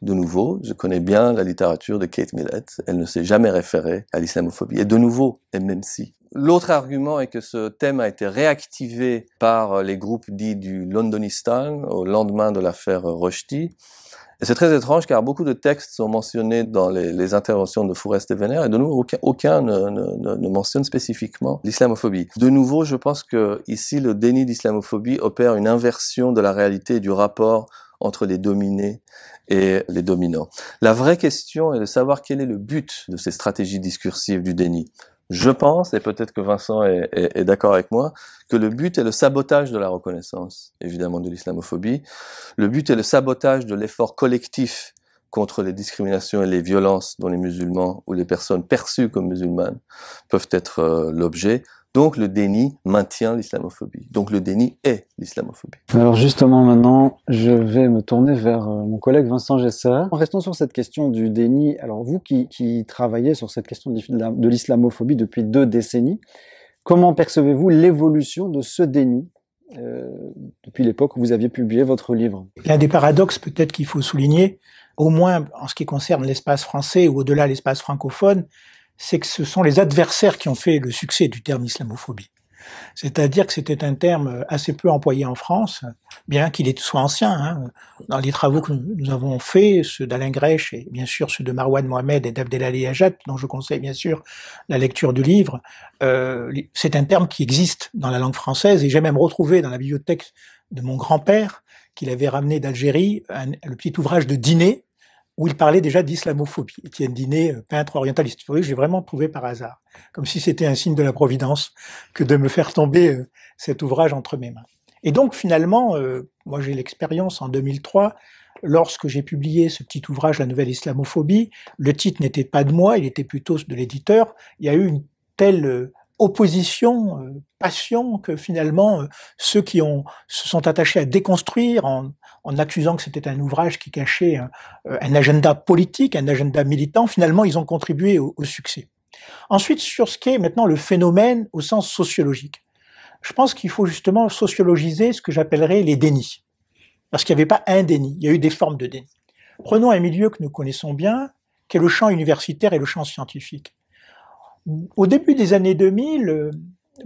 de nouveau, je connais bien la littérature de Kate Millett. Elle ne s'est jamais référée à l'islamophobie. Et de nouveau, et même si. L'autre argument est que ce thème a été réactivé par les groupes dits du Londonistan au lendemain de l'affaire Rushdie. Et c'est très étrange car beaucoup de textes sont mentionnés dans les, interventions de Forest et et de nouveau aucun, ne, ne, mentionne spécifiquement l'islamophobie. De nouveau, je pense que ici le déni d'islamophobie opère une inversion de la réalité et du rapport entre les dominés et les dominants. La vraie question est de savoir quel est le but de ces stratégies discursives du déni. Je pense, et peut-être que Vincent est, d'accord avec moi, que le but est le sabotage de la reconnaissance, évidemment de l'islamophobie. Le but est le sabotage de l'effort collectif contre les discriminations et les violences dont les musulmans ou les personnes perçues comme musulmanes peuvent être euh, l'objet donc le déni maintient l'islamophobie. Donc le déni est l'islamophobie. Alors justement maintenant, je vais me tourner vers euh, mon collègue Vincent Gessa. En restant sur cette question du déni, alors vous qui, travaillez sur cette question de l'islamophobie depuis deux décennies, comment percevez-vous l'évolution de ce déni euh, depuis l'époque où vous aviez publié votre livre L'un des paradoxes peut-être qu'il faut souligner, au moins en ce qui concerne l'espace français ou au-delà l'espace francophone, c'est que ce sont les adversaires qui ont fait le succès du terme islamophobie. C'est-à-dire que c'était un terme assez peu employé en France, bien qu'il soit ancien. Hein. Dans les travaux que nous avons faits, ceux d'Alain Grèche et bien sûr ceux de Marwan Mohamed et d'Abdelali Ajat, dont je conseille bien sûr la lecture du livre, euh, c'est un terme qui existe dans la langue française et j'ai même retrouvé dans la bibliothèque de mon grand-père, qu'il avait ramené d'Algérie, le petit ouvrage de dîner où il parlait déjà d'islamophobie. Étienne Dinet, euh, peintre orientaliste. Vous j'ai vraiment trouvé par hasard, comme si c'était un signe de la providence que de me faire tomber euh, cet ouvrage entre mes mains. Et donc finalement, euh, moi j'ai l'expérience en 2003, lorsque j'ai publié ce petit ouvrage La Nouvelle Islamophobie, le titre n'était pas de moi, il était plutôt de l'éditeur. Il y a eu une telle opposition, euh, passion que finalement euh, ceux qui se sont attachés à déconstruire en, accusant que c'était un ouvrage qui cachait euh, un, agenda politique, un agenda militant, finalement ils ont contribué au, succès. Ensuite, sur ce qui est maintenant le phénomène au sens sociologique, je pense qu'il faut justement sociologiser ce que j'appellerais les dénis. Parce qu'il n'y avait pas un déni, il y a eu des formes de déni. Prenons un milieu que nous connaissons bien, qui est le champ universitaire et le champ scientifique. Au début des années 2000, euh,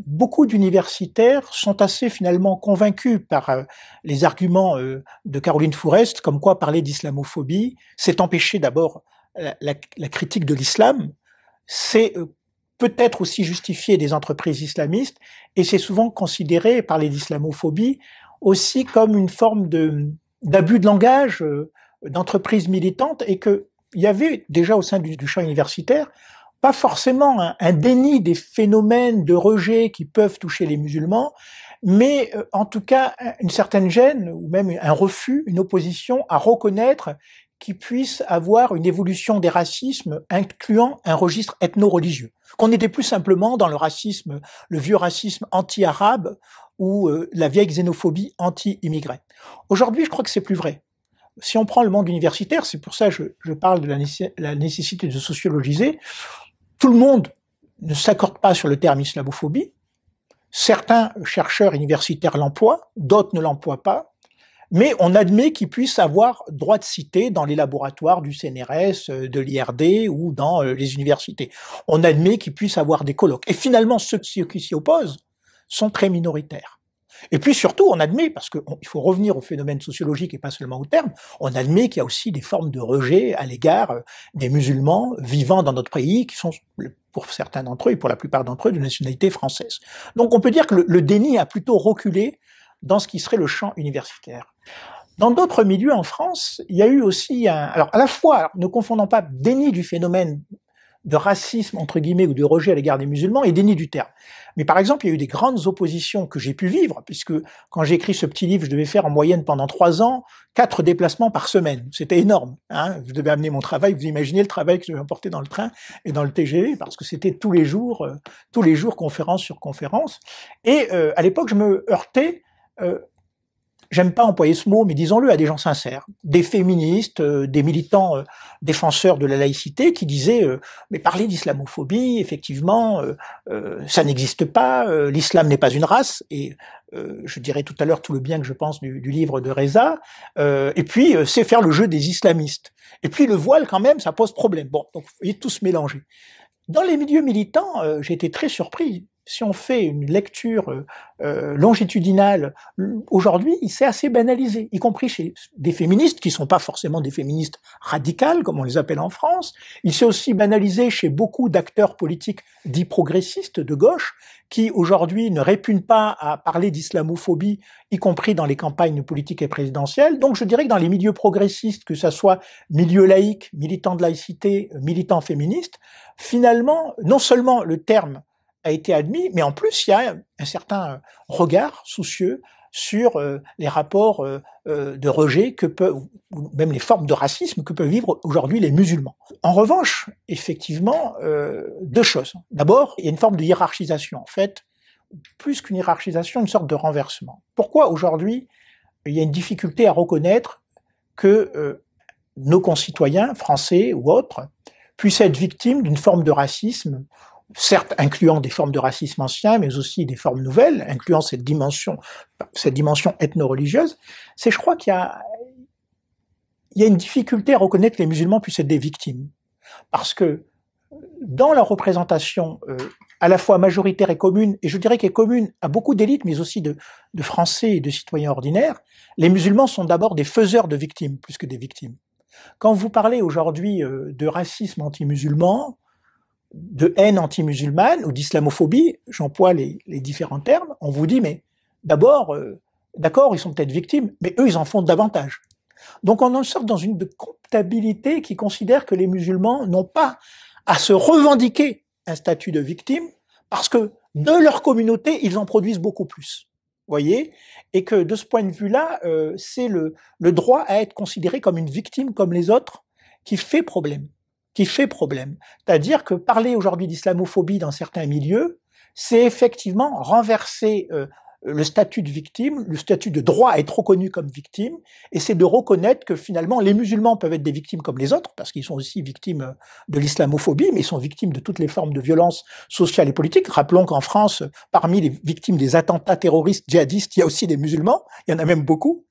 beaucoup d'universitaires sont assez finalement convaincus par euh, les arguments euh, de Caroline Fourest, comme quoi parler d'islamophobie, c'est empêcher d'abord la, critique de l'islam, c'est peut-être aussi justifier des entreprises islamistes, et c'est souvent considéré par les islamophobes aussi comme une forme d'abus de langage d'entreprises militantes, et qu'il y avait déjà au sein du champ universitaire pas forcément un, déni des phénomènes de rejet qui peuvent toucher les musulmans, mais euh, en tout cas une certaine gêne ou même un refus, une opposition à reconnaître qu'ils puisse avoir une évolution des racismes incluant un registre ethno-religieux. Qu'on n'était plus simplement dans le racisme, le vieux racisme anti-arabe ou euh, la vieille xénophobie anti immigrés Aujourd'hui, je crois que c'est plus vrai. Si on prend le monde universitaire, c'est pour ça que je, je parle de la nécessité de sociologiser, tout le monde ne s'accorde pas sur le terme islamophobie. Certains chercheurs universitaires l'emploient, d'autres ne l'emploient pas, mais on admet qu'ils puissent avoir droit de cité dans les laboratoires du CNRS, euh, de l'IRD ou dans euh, les universités. On admet qu'ils puissent avoir des colloques. Et finalement, ceux qui s'y opposent sont très minoritaires. Et puis surtout, on admet, parce qu'il faut revenir au phénomène sociologique et pas seulement au terme, on admet qu'il y a aussi des formes de rejet à l'égard euh, des musulmans vivant dans notre pays, qui sont, pour certains d'entre eux et pour la plupart d'entre eux, de nationalité française. Donc on peut dire que le, déni a plutôt reculé dans ce qui serait le champ universitaire. Dans d'autres milieux en France, il y a eu aussi un, alors à la fois, ne confondons pas déni du phénomène de racisme, entre guillemets, ou de rejet à l'égard des musulmans est déni du terme. Mais par exemple, il y a eu des grandes oppositions que j'ai pu vivre, puisque quand j'ai écrit ce petit livre, je devais faire en moyenne pendant trois ans quatre déplacements par semaine. C'était énorme. Hein je devais amener mon travail. Vous imaginez le travail que je devais emporter dans le train et dans le TGV, parce que c'était tous les jours, euh, tous les jours conférence sur conférence. Et euh, à l'époque, je me heurtais euh, j'aime pas employer ce mot, mais disons-le à des gens sincères, des féministes, euh, des militants euh, défenseurs de la laïcité qui disaient euh, mais parler d'islamophobie, effectivement, ça n'existe pas, l'islam n'est pas une race et je dirais tout à l'heure tout le bien que je pense du, du livre de Reza. et puis c'est faire le jeu des islamistes. Et puis le voile quand même, ça pose problème. Bon, donc vous tous tout mélanger. Dans les milieux militants, j'ai été très surpris si on fait une lecture euh, euh, longitudinale aujourd'hui, il s'est assez banalisé, y compris chez des féministes qui ne sont pas forcément des féministes radicales, comme on les appelle en France. Il s'est aussi banalisé chez beaucoup d'acteurs politiques dits progressistes de gauche, qui aujourd'hui ne répugnent pas à parler d'islamophobie, y compris dans les campagnes politiques et présidentielles. Donc je dirais que dans les milieux progressistes, que ce soit milieu laïque, militant de laïcité, militant féministe, finalement, non seulement le terme a été admis, mais en plus, il y a un certain regard soucieux sur euh, les rapports euh, euh, de rejet que peuvent, ou même les formes de racisme que peuvent vivre aujourd'hui les musulmans. En revanche, effectivement, deux choses. D'abord, il y a une forme de hiérarchisation, en fait, plus qu'une hiérarchisation, une sorte de renversement. Pourquoi aujourd'hui il y a une difficulté à reconnaître que nos concitoyens français ou autres puissent être victimes d'une forme de racisme certes incluant des formes de racisme ancien, mais aussi des formes nouvelles, incluant cette dimension, cette dimension ethno-religieuse, c'est je crois qu'il y a, il y a une difficulté à reconnaître que les musulmans puissent être des victimes. Parce que dans la représentation euh, à la fois majoritaire et commune, et je dirais qu'elle est commune à beaucoup d'élites, mais aussi de, de Français et de citoyens ordinaires, les musulmans sont d'abord des faiseurs de victimes plus que des victimes. Quand vous parlez aujourd'hui euh, de racisme anti-musulman, de haine anti-musulmane ou d'islamophobie, j'emploie les, différents termes, on vous dit, mais d'abord, euh, d'accord, ils sont peut-être victimes, mais eux, ils en font davantage. Donc on en sort dans une comptabilité qui considère que les musulmans n'ont pas à se revendiquer un statut de victime, parce que de leur communauté, ils en produisent beaucoup plus. Voyez Et que de ce point de vue-là, euh, c'est le droit à être considéré comme une victime comme les autres qui fait problème qui fait problème. C'est-à-dire que parler aujourd'hui d'islamophobie dans certains milieux, c'est effectivement renverser euh, le statut de victime, le statut de droit à être reconnu comme victime, et c'est de reconnaître que finalement les musulmans peuvent être des victimes comme les autres, parce qu'ils sont aussi victimes euh, de l'islamophobie, mais ils sont victimes de toutes les formes de violence sociales et politiques. Rappelons qu'en France, parmi les victimes des attentats terroristes djihadistes, il y a aussi des musulmans, il y en a même beaucoup,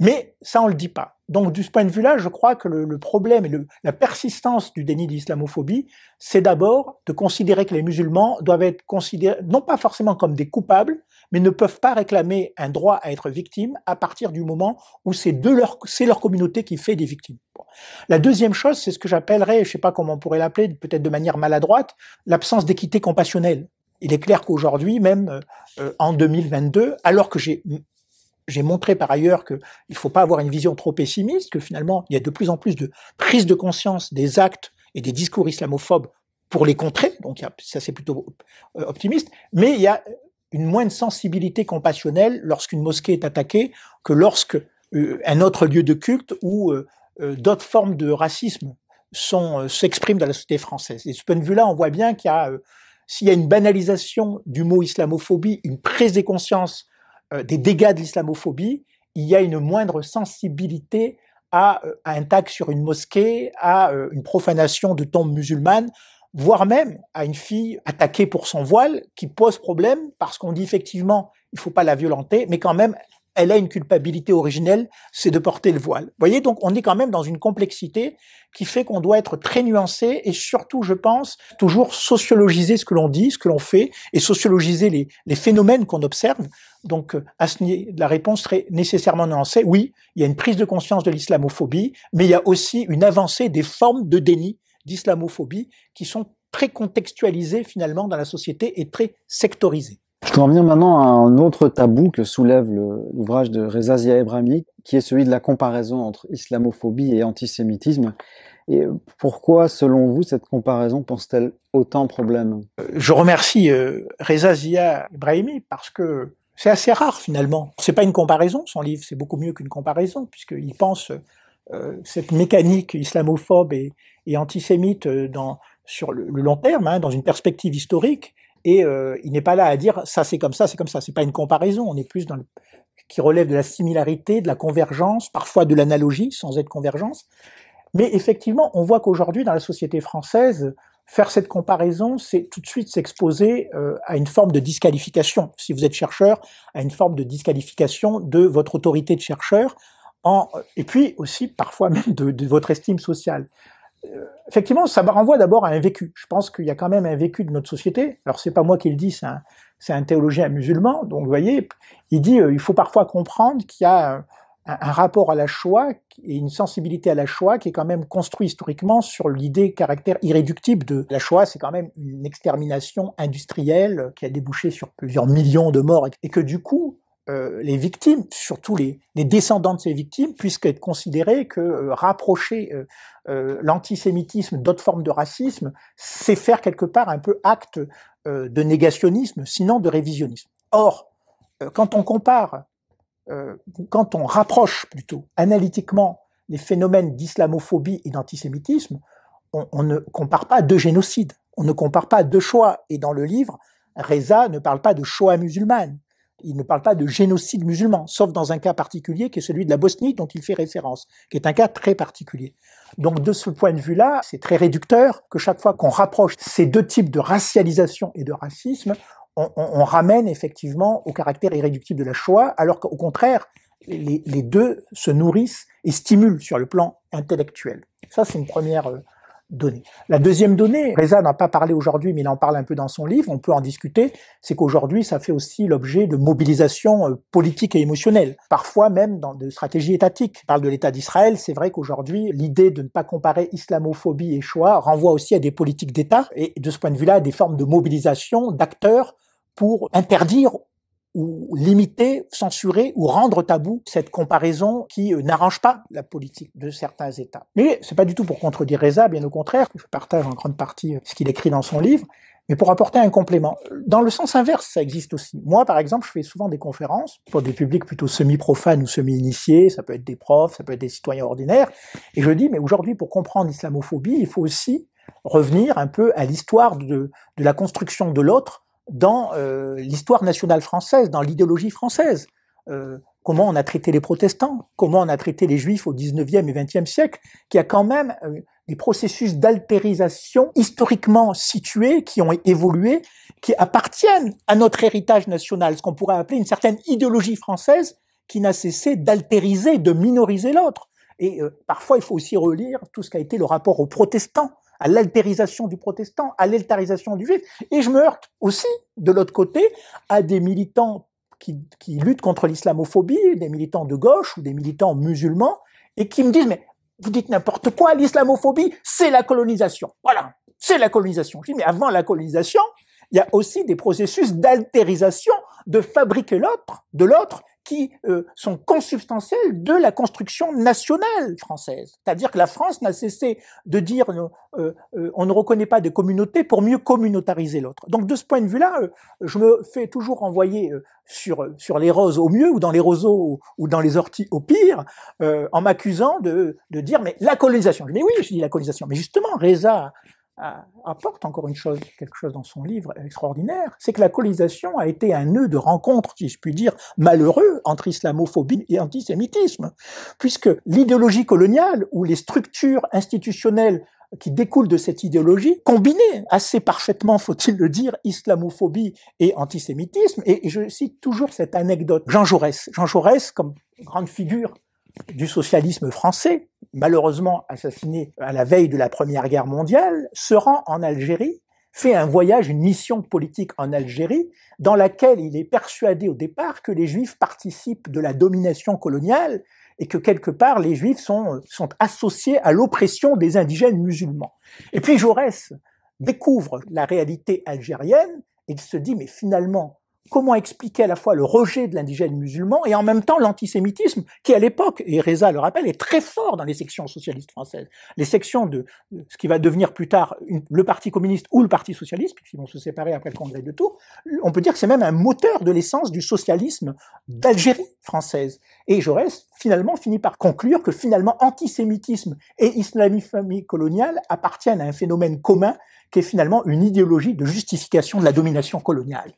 mais ça on le dit pas. Donc, du point de vue-là, je crois que le, problème et la persistance du déni d'islamophobie, c'est d'abord de considérer que les musulmans doivent être considérés, non pas forcément comme des coupables, mais ne peuvent pas réclamer un droit à être victimes à partir du moment où c'est de leur, c'est leur communauté qui fait des victimes. La deuxième chose, c'est ce que j'appellerais, je sais pas comment on pourrait l'appeler, peut-être de manière maladroite, l'absence d'équité compassionnelle. Il est clair qu'aujourd'hui, même euh, euh, en 2022, alors que j'ai j'ai montré par ailleurs qu'il ne faut pas avoir une vision trop pessimiste, que finalement, il y a de plus en plus de prise de conscience des actes et des discours islamophobes pour les contrer, donc ça c'est plutôt euh, optimiste, mais il y a une moindre sensibilité compassionnelle lorsqu'une mosquée est attaquée que lorsque euh, un autre lieu de culte ou euh, d'autres formes de racisme s'expriment dans la société française. Et de ce point de vue-là, on voit bien qu'il y a, s'il y a une banalisation du mot islamophobie, une prise de conscience. Euh, des dégâts de l'islamophobie, il y a une moindre sensibilité à, euh, un tag sur une mosquée, à euh, une profanation de tombes musulmanes, voire même à une fille attaquée pour son voile qui pose problème parce qu'on dit effectivement il faut pas la violenter, mais quand même elle a une culpabilité originelle, c'est de porter le voile. Vous voyez, donc on est quand même dans une complexité qui fait qu'on doit être très nuancé et surtout, je pense, toujours sociologiser ce que l'on dit, ce que l'on fait et sociologiser les, phénomènes qu'on observe. Donc, à ce, la réponse serait nécessairement nuancée. Oui, il y a une prise de conscience de l'islamophobie, mais il y a aussi une avancée des formes de déni d'islamophobie qui sont très contextualisées finalement dans la société et très sectorisées. Je dois revenir maintenant à un autre tabou que soulève l'ouvrage de Reza Zia Ebrahimi, qui est celui de la comparaison entre islamophobie et antisémitisme. Et pourquoi, selon vous, cette comparaison pense t elle autant problème Je remercie euh, Reza Zia Ebrahimi parce que c'est assez rare finalement. C'est pas une comparaison, son livre, c'est beaucoup mieux qu'une comparaison, puisqu'il pense euh, cette mécanique islamophobe et, antisémite euh, dans, sur le, long terme, hein, dans une perspective historique, et euh, il n'est pas là à dire ça c'est comme ça, c'est comme ça. C'est pas une comparaison, on est plus dans le qui relève de la similarité, de la convergence, parfois de l'analogie sans être convergence. Mais effectivement, on voit qu'aujourd'hui dans la société française, faire cette comparaison, c'est tout de suite s'exposer euh, à une forme de disqualification. Si vous êtes chercheur, à une forme de disqualification de votre autorité de chercheur, en, et puis aussi parfois même de votre estime sociale. Euh, effectivement, ça renvoie d'abord à un vécu. Je pense qu'il y a quand même un vécu de notre société. Alors c'est pas moi qui le dis, c'est un, théologien musulman. Donc vous voyez, il dit euh, il faut parfois comprendre qu'il y a un, rapport à la Shoah et une sensibilité à la Shoah qui est quand même construite historiquement sur l'idée caractère irréductible de la Shoah. C'est quand même une extermination industrielle qui a débouché sur plusieurs millions de morts et que du coup euh, les victimes, surtout les, descendants de ces victimes, puissent être considérés que euh, rapprocher euh, l'antisémitisme d'autres formes de racisme, c'est faire quelque part un peu acte de négationnisme, sinon de révisionnisme. Or, quand on compare, quand on rapproche plutôt analytiquement les phénomènes d'islamophobie et d'antisémitisme, on, ne compare pas deux génocides, on ne compare pas deux choix. Et dans le livre, Reza ne parle pas de choix musulmane il ne parle pas de génocide musulman, sauf dans un cas particulier qui est celui de la Bosnie dont il fait référence, qui est un cas très particulier. Donc de ce point de vue-là, c'est très réducteur que chaque fois qu'on rapproche ces deux types de racialisation et de racisme, on, ramène effectivement au caractère irréductible de la Shoah, alors qu'au contraire, les, les, deux se nourrissent et stimulent sur le plan intellectuel. Ça, c'est une première euh, la deuxième donnée, Reza n'a pas parlé aujourd'hui, mais il en parle un peu dans son livre, on peut en discuter, c'est qu'aujourd'hui, ça fait aussi l'objet de mobilisations euh, politiques et émotionnelles, parfois même dans des stratégies étatiques. On parle de l'État d'Israël, c'est vrai qu'aujourd'hui, l'idée de ne pas comparer islamophobie et choix renvoie aussi à des politiques d'État, et de ce point de vue-là, à des formes de mobilisation d'acteurs pour interdire ou limiter, censurer ou rendre tabou cette comparaison qui euh, n'arrange pas la politique de certains États. Mais c'est pas du tout pour contredire Reza, bien au contraire, je partage en grande partie euh, ce qu'il écrit dans son livre, mais pour apporter un complément. Dans le sens inverse, ça existe aussi. Moi, par exemple, je fais souvent des conférences pour des publics plutôt semi-profanes ou semi-initiés, ça peut être des profs, ça peut être des citoyens ordinaires, et je dis, mais aujourd'hui, pour comprendre l'islamophobie, il faut aussi revenir un peu à l'histoire de la construction de l'autre dans euh, l'histoire nationale française, dans l'idéologie française. Euh, comment on a traité les protestants, comment on a traité les juifs au 19e et 20e siècle, qui a quand même euh, des processus d'altérisation historiquement situés, qui ont évolué, qui appartiennent à notre héritage national, ce qu'on pourrait appeler une certaine idéologie française qui n'a cessé d'altériser, de minoriser l'autre. Et parfois, il faut aussi relire tout ce qui a été le rapport aux protestants à l'altérisation du protestant, à l'altérisation du juif. Et je me heurte aussi, de l'autre côté, à des militants qui, luttent contre l'islamophobie, des militants de gauche ou des militants musulmans, et qui me disent, mais vous dites n'importe quoi, l'islamophobie, c'est la colonisation. Voilà, c'est la colonisation. Je dis, mais avant la colonisation, il y a aussi des processus d'altérisation, de fabriquer l'autre, de l'autre, qui euh, sont consubstantielles de la construction nationale française. C'est-à-dire que la France n'a cessé de dire euh, euh, euh on ne reconnaît pas de communautés pour mieux communautariser l'autre. Donc de ce point de vue-là, je me fais toujours envoyer sur, sur les roses au mieux ou dans les roseaux ou, dans les orties au pire, en m'accusant de, de, dire mais la colonisation. Mais oui, je dis la colonisation. Mais justement, Reza apporte encore une chose, quelque chose dans son livre extraordinaire, c'est que la colonisation a été un nœud de rencontre, si je puis dire, malheureux entre islamophobie et antisémitisme, puisque l'idéologie coloniale ou les structures institutionnelles qui découlent de cette idéologie, combinées assez parfaitement, faut-il le dire, islamophobie et antisémitisme. Et je cite toujours cette anecdote. Jean Jaurès, Jean Jaurès, comme grande figure du socialisme français, malheureusement assassiné à la veille de la Première Guerre mondiale, se rend en Algérie, fait un voyage, une mission politique en Algérie, dans laquelle il est persuadé au départ que les Juifs participent de la domination coloniale et que quelque part les Juifs sont, sont associés à l'oppression des indigènes musulmans. Et puis Jaurès découvre la réalité algérienne et il se dit mais finalement comment expliquer à la fois le rejet de l'indigène musulman et en même temps l'antisémitisme qui à l'époque, et Reza le rappelle, est très fort dans les sections socialistes françaises. Les sections de ce qui va devenir plus tard le Parti communiste ou le Parti socialiste, puisqu'ils vont se séparer après le congrès de Tours, on peut dire que c'est même un moteur de l'essence du socialisme d'Algérie française. Et Jaurès finalement fini par conclure que finalement antisémitisme et islamophobie coloniale appartiennent à un phénomène commun qui est finalement une idéologie de justification de la domination coloniale.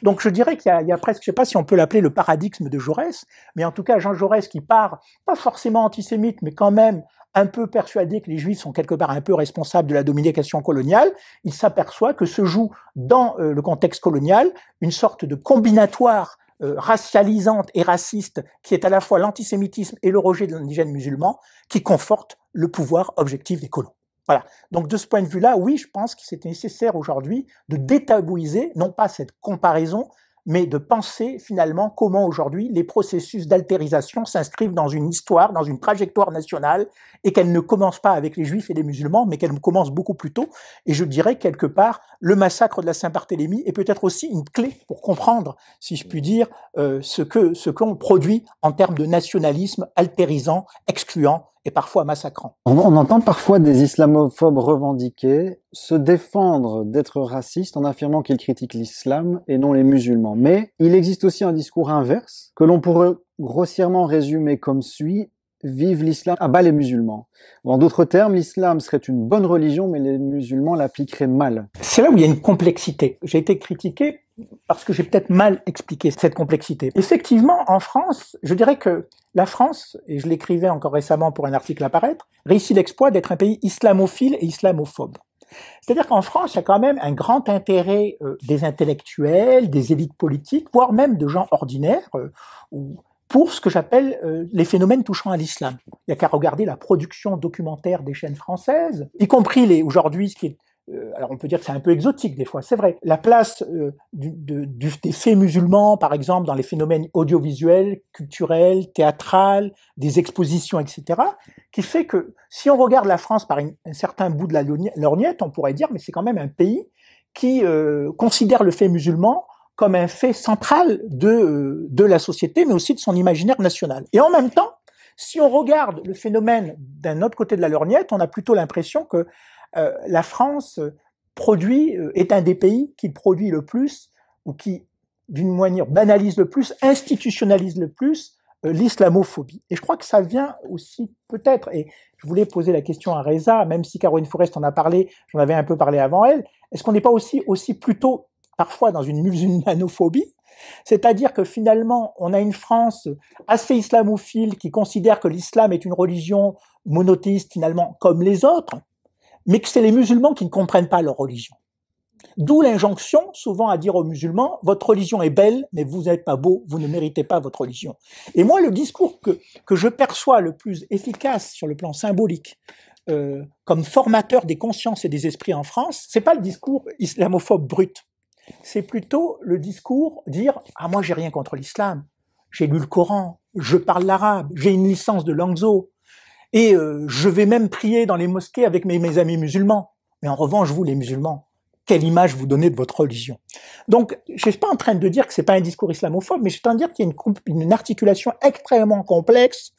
Donc je dirais qu'il y, a presque, je ne sais pas si on peut l'appeler le paradigme de Jaurès, mais en tout cas Jean Jaurès qui part, pas forcément antisémite, mais quand même un peu persuadé que les Juifs sont quelque part un peu responsables de la domination coloniale, il s'aperçoit que se joue dans euh, le contexte colonial une sorte de combinatoire euh, racialisante et raciste qui est à la fois l'antisémitisme et le rejet de l'indigène musulman qui conforte le pouvoir objectif des colons. Voilà. Donc de ce point de vue-là, oui, je pense que c'est nécessaire aujourd'hui de détabouiser, non pas cette comparaison, mais de penser finalement comment aujourd'hui les processus d'altérisation s'inscrivent dans une histoire, dans une trajectoire nationale, et qu'elle ne commence pas avec les juifs et les musulmans, mais qu'elle commence beaucoup plus tôt. Et je dirais quelque part, le massacre de la Saint-Barthélemy est peut-être aussi une clé pour comprendre, si je puis dire, euh, ce que ce qu'on produit en termes de nationalisme altérisant, excluant et parfois massacrant. On, entend parfois des islamophobes revendiqués se défendre d'être racistes en affirmant qu'ils critiquent l'islam et non les musulmans. Mais il existe aussi un discours inverse que l'on pourrait grossièrement résumer comme suit vive l'islam à bas les musulmans. En d'autres termes, l'islam serait une bonne religion, mais les musulmans l'appliqueraient mal. C'est là où il y a une complexité. J'ai été critiqué parce que j'ai peut-être mal expliqué cette complexité. Effectivement, en France, je dirais que la France, et je l'écrivais encore récemment pour un article à paraître, réussit l'exploit d'être un pays islamophile et islamophobe. C'est-à-dire qu'en France, il y a quand même un grand intérêt euh, des intellectuels, des élites politiques, voire même de gens ordinaires, euh, pour ce que j'appelle euh, les phénomènes touchant à l'islam. Il n'y a qu'à regarder la production documentaire des chaînes françaises, y compris les aujourd'hui ce qui est euh, alors on peut dire que c'est un peu exotique des fois, c'est vrai. La place euh, du, de, du, des faits musulmans, par exemple, dans les phénomènes audiovisuels, culturels, théâtrales, des expositions, etc., qui fait que si on regarde la France par un certain bout de la lorgnette, on pourrait dire, mais c'est quand même un pays qui euh, considère le fait musulman comme un fait central de, de la société, mais aussi de son imaginaire national. Et en même temps, si on regarde le phénomène d'un autre côté de la lorgnette, on a plutôt l'impression que euh, la France euh, produit, euh, est un des pays qui produit le plus, ou qui, d'une manière, banalise le plus, institutionnalise le plus l'islamophobie. Et je crois que ça vient aussi, peut-être, et je voulais poser la question à Reza, même si Caroline Forest en a parlé, j'en avais un peu parlé avant elle, est-ce qu'on n'est pas aussi, aussi plutôt parfois dans une musulmanophobie, c'est-à-dire que finalement, on a une France assez islamophile qui considère que l'islam est une religion monothéiste finalement comme les autres, mais que c'est les musulmans qui ne comprennent pas leur religion. D'où l'injonction souvent à dire aux musulmans, votre religion est belle, mais vous n'êtes pas beau, vous ne méritez pas votre religion. Et moi, le discours que, que je perçois le plus efficace sur le plan symbolique, euh, comme formateur des consciences et des esprits en France, c'est pas le discours islamophobe brut. C'est plutôt le discours dire ah moi j'ai rien contre l'islam, j'ai lu le Coran, je parle l'arabe, j'ai une licence de zo », et euh, je vais même prier dans les mosquées avec mes, amis musulmans. Mais en revanche, vous, les musulmans, quelle image vous donnez de votre religion. Donc, je ne suis pas en train de dire que c'est pas un discours islamophobe, mais je suis en train de dire qu'il y a une, une articulation extrêmement complexe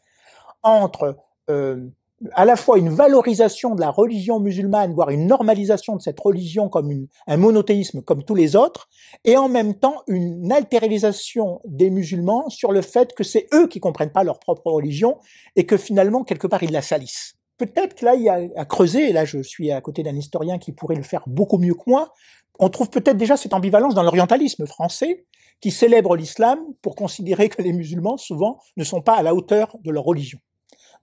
entre euh, à la fois une valorisation de la religion musulmane, voire une normalisation de cette religion comme un monothéisme comme tous les autres, et en même temps une altéralisation des musulmans sur le fait que c'est eux qui comprennent pas leur propre religion et que finalement, quelque part, ils la salissent. Peut-être que là, il y a à creuser, et là je suis à côté d'un historien qui pourrait le faire beaucoup mieux que moi, on trouve peut-être déjà cette ambivalence dans l'orientalisme français, qui célèbre l'islam pour considérer que les musulmans, souvent, ne sont pas à la hauteur de leur religion.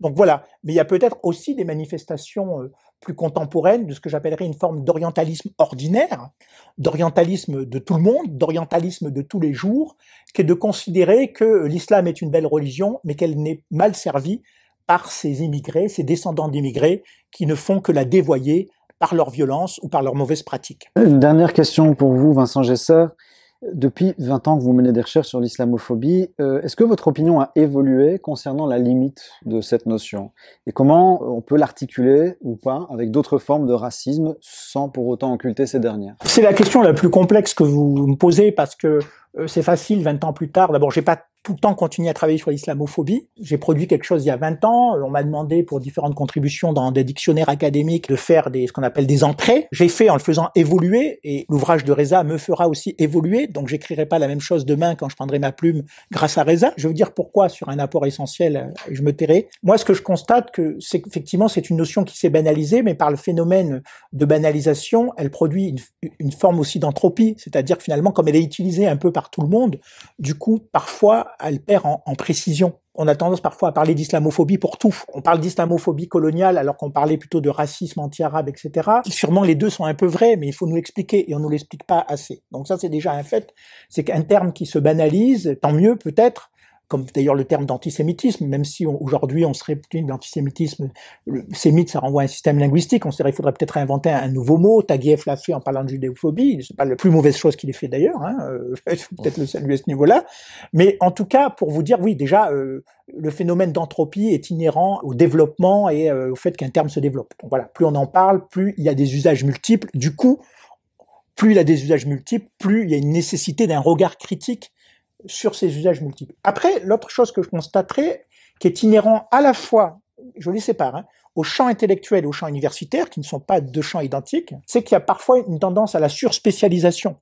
Donc voilà, mais il y a peut-être aussi des manifestations euh, plus contemporaines de ce que j'appellerais une forme d'orientalisme ordinaire, d'orientalisme de tout le monde, d'orientalisme de tous les jours, qui est de considérer que l'islam est une belle religion, mais qu'elle n'est mal servie par ces immigrés, ces descendants d'immigrés, qui ne font que la dévoyer par leur violence ou par leurs mauvaises pratiques. Une euh, dernière question pour vous, Vincent Gesser depuis 20 ans que vous menez des recherches sur l'islamophobie, euh, est-ce que votre opinion a évolué concernant la limite de cette notion Et comment on peut l'articuler ou pas avec d'autres formes de racisme sans pour autant occulter ces dernières C'est la question la plus complexe que vous me posez parce que euh, c'est facile 20 ans plus tard. D'abord, j'ai pas tout le temps continué à travailler sur l'islamophobie. J'ai produit quelque chose il y a 20 ans. Euh, on m'a demandé pour différentes contributions dans des dictionnaires académiques de faire des, ce qu'on appelle des entrées. J'ai fait en le faisant évoluer et l'ouvrage de Reza me fera aussi évoluer. Donc j'écrirai pas la même chose demain quand je prendrai ma plume grâce à Reza. Je veux dire pourquoi sur un apport essentiel euh, je me tairai. Moi ce que je constate que c'est effectivement c'est une notion qui s'est banalisée mais par le phénomène de banalisation elle produit une, une forme aussi d'entropie. C'est-à-dire finalement comme elle est utilisée un peu par tout le monde, du coup parfois elle perd en, précision. On a tendance parfois à parler d'islamophobie pour tout. On parle d'islamophobie coloniale alors qu'on parlait plutôt de racisme anti-arabe, etc. Sûrement les deux sont un peu vrais, mais il faut nous l'expliquer et on ne nous l'explique pas assez. Donc ça c'est déjà un fait. C'est qu'un terme qui se banalise, tant mieux peut-être, comme d'ailleurs le terme d'antisémitisme, même si aujourd'hui on serait plutôt d'antisémitisme, le sémite ça renvoie à un système linguistique, on serait, il faudrait peut-être inventer un nouveau mot, Taguieff l'a fait en parlant de judéophobie, c'est pas la plus mauvaise chose qu'il ait fait d'ailleurs, hein, euh, il faut peut-être le saluer à ce niveau-là, mais en tout cas pour vous dire, oui déjà, euh, le phénomène d'entropie est inhérent au développement et euh, au fait qu'un terme se développe. Donc voilà, plus on en parle, plus il y a des usages multiples, du coup, plus il y a des usages multiples, plus il y a une nécessité d'un regard critique sur ces usages multiples. Après, l'autre chose que je constaterai, qui est inhérent à la fois, je les sépare, hein, au champ intellectuel et au champ universitaire, qui ne sont pas deux champs identiques, c'est qu'il y a parfois une tendance à la surspécialisation,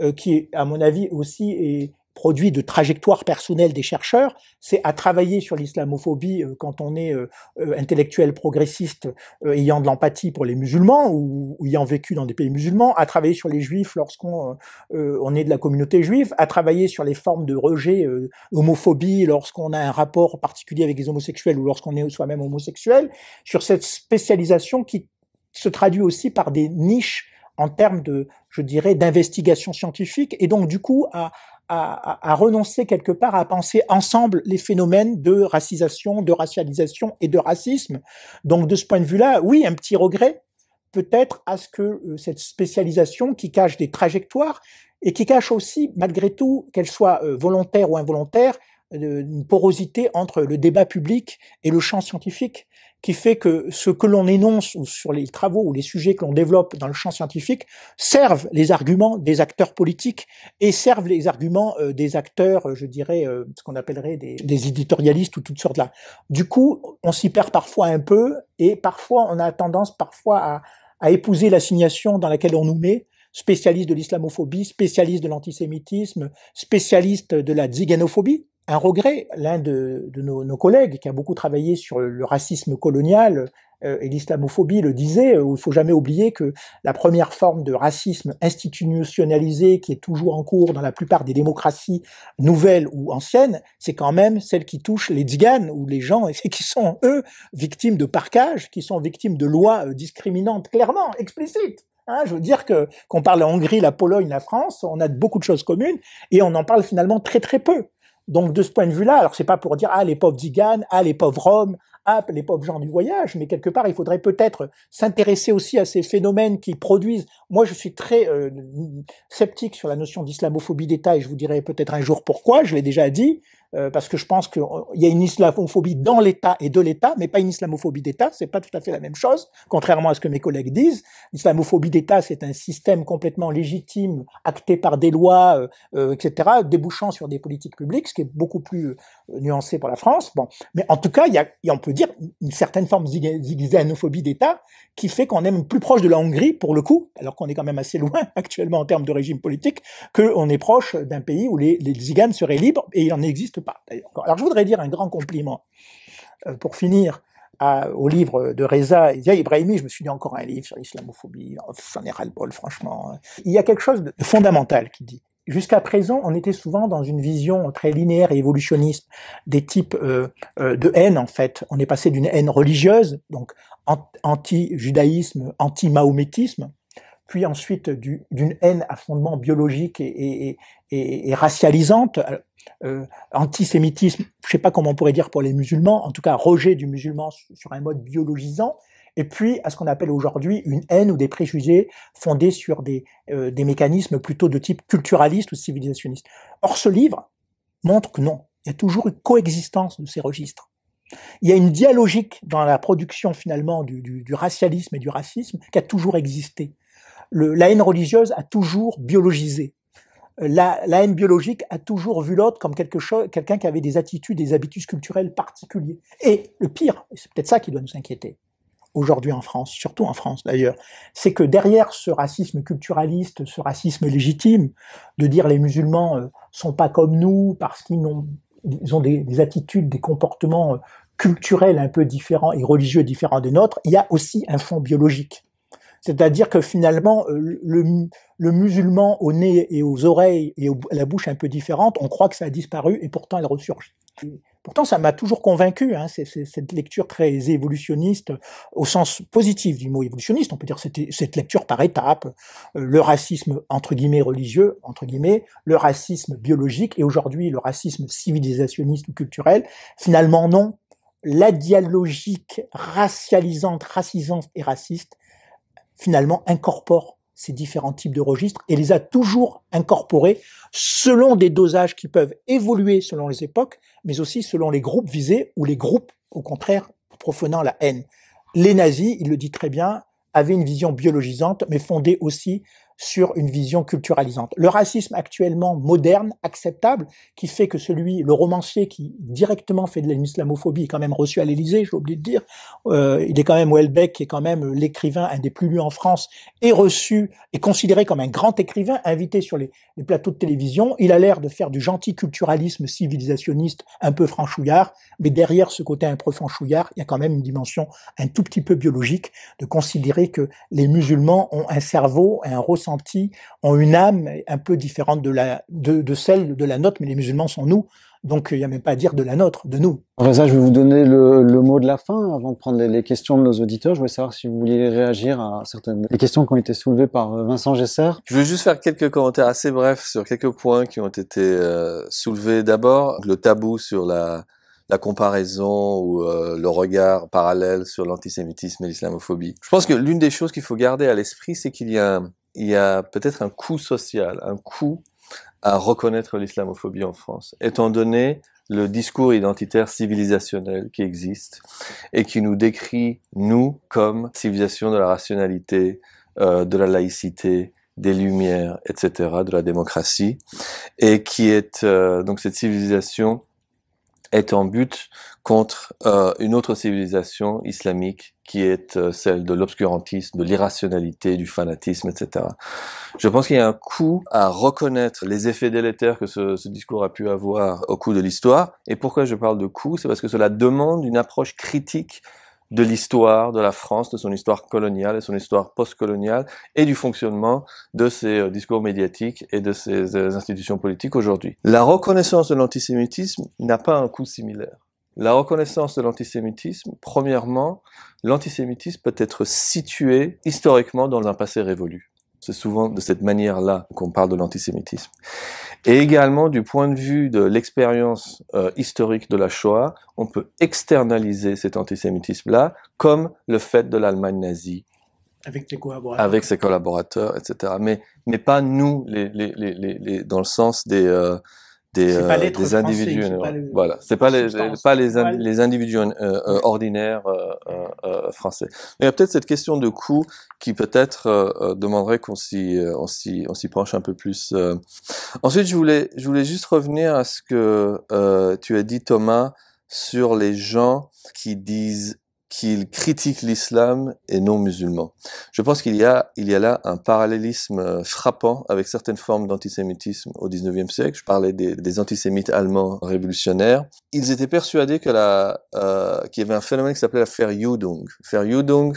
euh, qui, à mon avis, aussi est, produit de trajectoire personnelle des chercheurs, c'est à travailler sur l'islamophobie euh, quand on est euh, euh, intellectuel progressiste ayant de l'empathie pour les musulmans ou, ou, ayant vécu dans des pays musulmans, à travailler sur les juifs lorsqu'on on est de la communauté juive, à travailler sur les formes de rejet, homophobie lorsqu'on a un rapport particulier avec les homosexuels ou lorsqu'on est soi-même homosexuel, sur cette spécialisation qui se traduit aussi par des niches en termes de, je dirais, d'investigation scientifique, et donc du coup à, à, renoncer quelque part à penser ensemble les phénomènes de racisation, de racialisation et de racisme. Donc de ce point de vue-là, oui, un petit regret peut-être à ce que euh, cette spécialisation qui cache des trajectoires et qui cache aussi, malgré tout, qu'elle soit euh, volontaire ou involontaire, euh, une porosité entre le débat public et le champ scientifique qui fait que ce que l'on énonce sur les travaux ou les sujets que l'on développe dans le champ scientifique servent les arguments des acteurs politiques et servent les arguments euh, des acteurs, euh, je dirais, euh, ce qu'on appellerait des, éditorialistes ou toutes sortes là. Du coup, on s'y perd parfois un peu et parfois on a tendance parfois à, à épouser l'assignation dans laquelle on nous met spécialiste de l'islamophobie, spécialiste de l'antisémitisme, spécialiste de la ziganophobie, un regret. L'un de, nos, collègues qui a beaucoup travaillé sur le racisme colonial euh, et l'islamophobie le disait, euh, il faut jamais oublier que la première forme de racisme institutionnalisé qui est toujours en cours dans la plupart des démocraties nouvelles ou anciennes, c'est quand même celle qui touche les tziganes ou les gens qui sont, eux, victimes de parcage, qui sont victimes de lois euh, discriminantes clairement, explicites. Hein. je veux dire que qu'on parle la Hongrie, la Pologne, la France, on a beaucoup de choses communes et on en parle finalement très très peu. Donc de ce point de vue-là, alors c'est pas pour dire ah les pauvres Ziganes, ah les pauvres Roms, ah les pauvres gens du voyage, mais quelque part il faudrait peut-être s'intéresser aussi à ces phénomènes qui produisent. Moi je suis très euh, sceptique sur la notion d'islamophobie d'État et je vous dirai peut-être un jour pourquoi. Je l'ai déjà dit. Euh, parce que je pense qu'il euh, y a une islamophobie dans l'État et de l'État, mais pas une islamophobie d'État, c'est pas tout à fait la même chose, contrairement à ce que mes collègues disent. L'islamophobie d'État, c'est un système complètement légitime, acté par des lois, euh, etc., débouchant sur des politiques publiques, ce qui est beaucoup plus nuancé pour la France. Bon, mais en tout cas, il y a, on peut dire, une certaine forme xénophobie d'État qui fait qu'on est plus proche de la Hongrie, pour le coup, alors qu'on est quand même assez loin actuellement en termes de régime politique, qu'on est proche d'un pays où les, les ziganes seraient libres, et il en existe alors je voudrais dire un grand compliment euh, pour finir au livre de Reza Edia Ibrahimi, je me suis dit encore un livre sur l'islamophobie, j'en ai ras-le-bol franchement. Euh. Il y a quelque chose de fondamental qui dit. Jusqu'à présent, on était souvent dans une vision très linéaire et évolutionniste des types euh, de haine en fait. On est passé d'une haine religieuse, donc anti-judaïsme, anti-mahométisme, puis ensuite d'une haine à fondement biologique et, racialisante, euh, euh, antisémitisme, je ne sais pas comment on pourrait dire pour les musulmans, en tout cas rejet du musulman sur un mode biologisant, et puis à ce qu'on appelle aujourd'hui une haine ou des préjugés fondés sur euh, des, mécanismes plutôt de type culturaliste ou civilisationniste. Or, ce livre montre que non, il y a toujours une coexistence de ces registres. Il y a une dialogique dans la production finalement du racialisme et du racisme qui a toujours existé la haine religieuse a toujours biologisé. Euh, la, haine biologique a toujours vu l'autre comme quelque chose, quelqu'un qui avait des attitudes, des habitudes culturelles particuliers. Et le pire, et c'est peut-être ça qui doit nous inquiéter, aujourd'hui en France, surtout en France d'ailleurs, c'est que derrière ce racisme culturaliste, ce racisme légitime, de dire les musulmans euh, sont pas comme nous parce qu'ils ont, des, des, attitudes, des comportements euh, culturels un peu différents et religieux différents des nôtres, il y a aussi un fond biologique. C'est-à-dire que finalement, euh, le, le, musulman au nez et aux oreilles et à la bouche un peu différente, on croit que ça a disparu et pourtant elle ressurgit. Pourtant, ça m'a toujours convaincu, hein, cette lecture très évolutionniste, au sens positif du mot évolutionniste, on peut dire c'était cette lecture par étapes, euh, le racisme entre guillemets religieux, entre guillemets, le racisme biologique, et aujourd'hui le racisme civilisationniste ou culturel. Finalement, non. La dialogique racialisante, racisante et raciste finalement incorpore ces différents types de registres et les a toujours incorporés selon des dosages qui peuvent évoluer selon les époques, mais aussi selon les groupes visés ou les groupes, au contraire, profanant la haine. Les nazis, il le dit très bien, avaient une vision biologisante, mais fondée aussi sur une vision culturalisante. Le racisme actuellement moderne, acceptable, qui fait que celui, le romancier qui directement fait de l'islamophobie est quand même reçu à l'Élysée, j'ai oublié de dire, euh, il est quand même Welbeck, qui est quand même euh, l'écrivain un des plus lus en France, est reçu, est considéré comme un grand écrivain, invité sur les, plateaux de télévision. Il a l'air de faire du gentil culturalisme civilisationniste un peu franchouillard, mais derrière ce côté un peu franchouillard, il y a quand même une dimension un tout petit peu biologique de considérer que les musulmans ont un cerveau, un rôle ont une âme un peu différente de, la, de, celle de la nôtre, mais les musulmans sont nous, donc il n'y a même pas à dire de la nôtre, de nous. ça, je vais vous donner le, le mot de la fin avant de prendre les, questions de nos auditeurs. Je voulais savoir si vous vouliez réagir à certaines des questions qui ont été soulevées par euh, Vincent Gesser. Je veux juste faire quelques commentaires assez brefs sur quelques points qui ont été euh, soulevés. D'abord, le tabou sur la, la comparaison ou euh, le regard parallèle sur l'antisémitisme et l'islamophobie. Je pense que l'une des choses qu'il faut garder à l'esprit, c'est qu'il y a un, il y a peut-être un coût social, un coût à reconnaître l'islamophobie en France, étant donné le discours identitaire civilisationnel qui existe et qui nous décrit, nous, comme civilisation de la rationalité, euh, de la laïcité, des lumières, etc., de la démocratie, et qui est, euh, donc cette civilisation est en but contre euh, une autre civilisation islamique qui est euh, celle de l'obscurantisme, de l'irrationalité, du fanatisme, etc. Je pense qu'il y a un coût à reconnaître les effets délétères que ce, discours a pu avoir au cours de l'histoire. Et pourquoi je parle de coût C'est parce que cela demande une approche critique de l'histoire de la France, de son histoire coloniale et son histoire postcoloniale, et du fonctionnement de ces euh, discours médiatiques et de ces euh, institutions politiques aujourd'hui. La reconnaissance de l'antisémitisme n'a pas un coût similaire. La reconnaissance de l'antisémitisme, premièrement, l'antisémitisme peut être situé historiquement dans un passé révolu. C'est souvent de cette manière-là qu'on parle de l'antisémitisme. Et également, du point de vue de l'expérience euh, historique de la Shoah, on peut externaliser cet antisémitisme-là, comme le fait de l'Allemagne nazie. Avec, les collaborateurs. avec ses collaborateurs. etc. Mais, mais pas nous, les, dans le sens des... Euh, des, euh, des individus. Euh, voilà, c'est pas les pas les, les individus euh, ordinaires français. Mais il y a peut-être cette question de coût qui peut-être demanderait qu'on s'y on s'y on s'y penche un peu plus. Ensuite, je voulais je voulais juste revenir à ce que tu as dit Thomas sur les gens qui disent qu'il critique l'islam et non musulmans Je pense qu'il y a, il y a là un parallélisme euh, frappant avec certaines formes d'antisémitisme au 19e siècle. Je parlais des, antisémites allemands révolutionnaires. Ils étaient persuadés que la, euh, qu'il y avait un phénomène qui s'appelait la Faire Ferjudung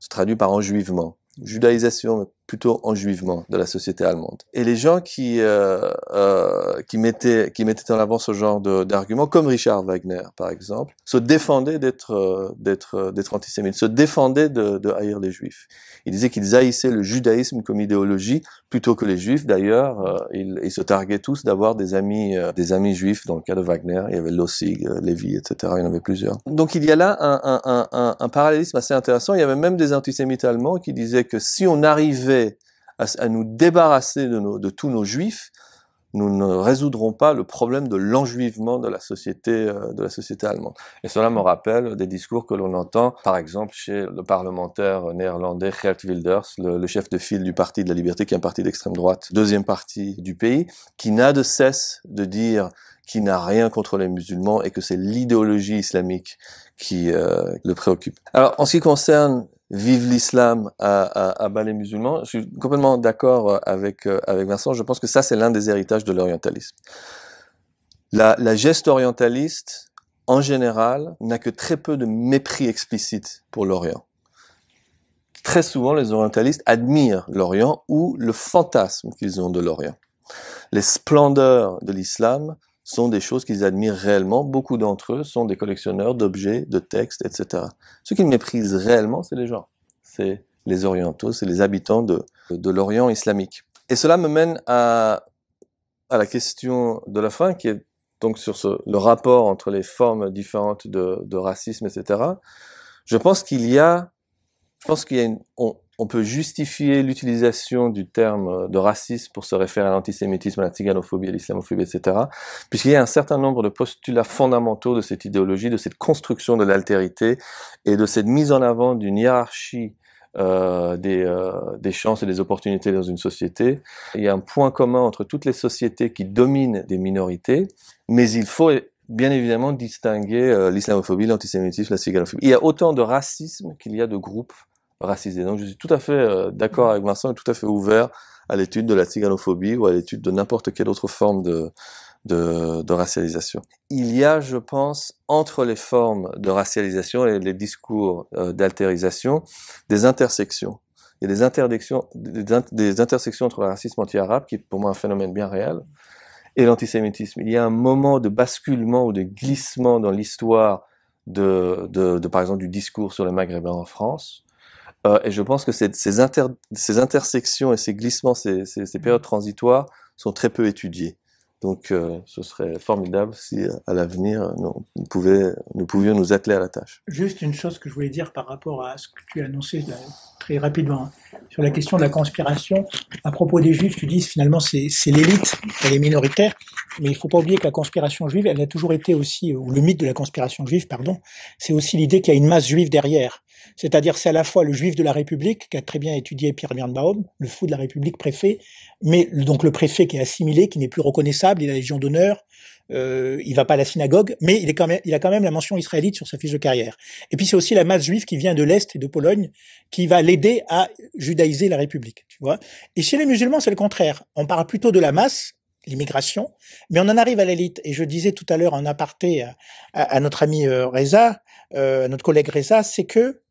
se traduit par enjuivement. Judaïsation, plutôt en juivement de la société allemande. Et les gens qui euh, euh qui mettaient qui mettaient en avant ce genre d'arguments, comme Richard Wagner par exemple, se défendaient d'être euh, d'être euh, d'être antisémites, se défendaient de, de haïr les juifs. Ils disaient qu'ils haïssaient le judaïsme comme idéologie plutôt que les juifs. D'ailleurs, ils, ils, se targuaient tous d'avoir des amis des amis juifs. Dans le cas de Wagner, il y avait Lossig, Lévy, etc. Il y en avait plusieurs. Donc il y a là un, un, un, un parallélisme assez intéressant. Il y avait même des antisémites allemands qui disaient que si on arrivait à, nous débarrasser de, nos, de, tous nos juifs, nous ne résoudrons pas le problème de l'enjuivement de la société euh, de la société allemande. Et cela me rappelle des discours que l'on entend, par exemple, chez le parlementaire néerlandais Geert Wilders, le, chef de file du Parti de la Liberté, qui est un parti d'extrême droite, deuxième parti du pays, qui n'a de cesse de dire qu'il n'a rien contre les musulmans et que c'est l'idéologie islamique qui euh, le préoccupe. Alors, en ce qui concerne vive l'islam à, à, à bas les musulmans. Je suis complètement d'accord euh, avec, euh, avec Vincent. Je pense que ça, c'est l'un des héritages de l'orientalisme. la, geste orientaliste, en général, n'a que très peu de mépris explicite pour l'Orient. Très souvent, les orientalistes admirent l'Orient ou le fantasme qu'ils ont de l'Orient. Les splendeurs de l'islam sont des choses qu'ils admirent réellement. Beaucoup d'entre eux sont des collectionneurs d'objets, de textes, etc. Ce qu'ils méprisent réellement, c'est les gens. C'est les orientaux, c'est les habitants de, l'Orient islamique. Et cela me mène à, à la question de la fin, qui est donc sur ce, le rapport entre les formes différentes de, racisme, etc. Je pense qu'il y a, je pense qu'il y a une, on peut justifier l'utilisation du terme euh, de racisme pour se référer à l'antisémitisme, à la tiganophobie, à l'islamophobie, etc., puisqu'il y a un certain nombre de postulats fondamentaux de cette idéologie, de cette construction de l'altérité et de cette mise en avant d'une hiérarchie euh, des, euh, des chances et des opportunités dans une société. Il y a un point commun entre toutes les sociétés qui dominent des minorités, mais il faut eh, bien évidemment distinguer l'islamophobie, l'antisémitisme, la ciganophobie. Il y a autant de racisme qu'il y a de groupes donc je suis tout à fait euh, d'accord avec Vincent et tout à fait ouvert à l'étude de la tiganophobie ou à l'étude de n'importe quelle autre forme de, racialisation. Il y a, je pense, entre les formes de racialisation et les discours euh, d'altérisation, des intersections. Il y a des interdictions, intersections entre le racisme anti-arabe, qui est pour moi un phénomène bien réel, et l'antisémitisme. Il y a un moment de basculement ou de glissement dans l'histoire de, par exemple, du discours sur les Maghrébins en France, euh, et je pense que ces, intersections et ces glissements, ces, périodes mm. transitoires sont très peu étudiées. Donc euh, ce serait formidable si à l'avenir nous, pouvions nous atteler à la tâche. Juste une chose que je voulais dire par rapport à ce que tu as annoncé euh, très rapidement sur la question de la conspiration. À propos des juifs, tu dis finalement c'est l'élite, elle est minoritaire, mais il ne faut pas oublier que la conspiration juive, elle a toujours été aussi, ou le mythe de la conspiration juive, pardon, c'est aussi l'idée qu'il y a une masse juive derrière. C'est-à-dire c'est à la fois le juif de la République, qui a très bien étudié Pierre Birnbaum, le fou de la République préfet, mais donc le préfet qui est assimilé, qui n'est plus reconnaissable, il a la Légion d'honneur, euh, il va pas à la synagogue, mais il, est quand même, il a quand même la mention israélite sur sa fiche de carrière. Et puis c'est aussi la masse juive qui vient de l'Est et de Pologne, qui va l'aider à judaïser la République, tu vois. Et chez les musulmans, c'est le contraire. On parle plutôt de la masse, l'immigration, mais on en arrive à l'élite. Et je disais tout à l'heure en aparté à, notre ami euh, Reza, euh, notre collègue Reza, c'est que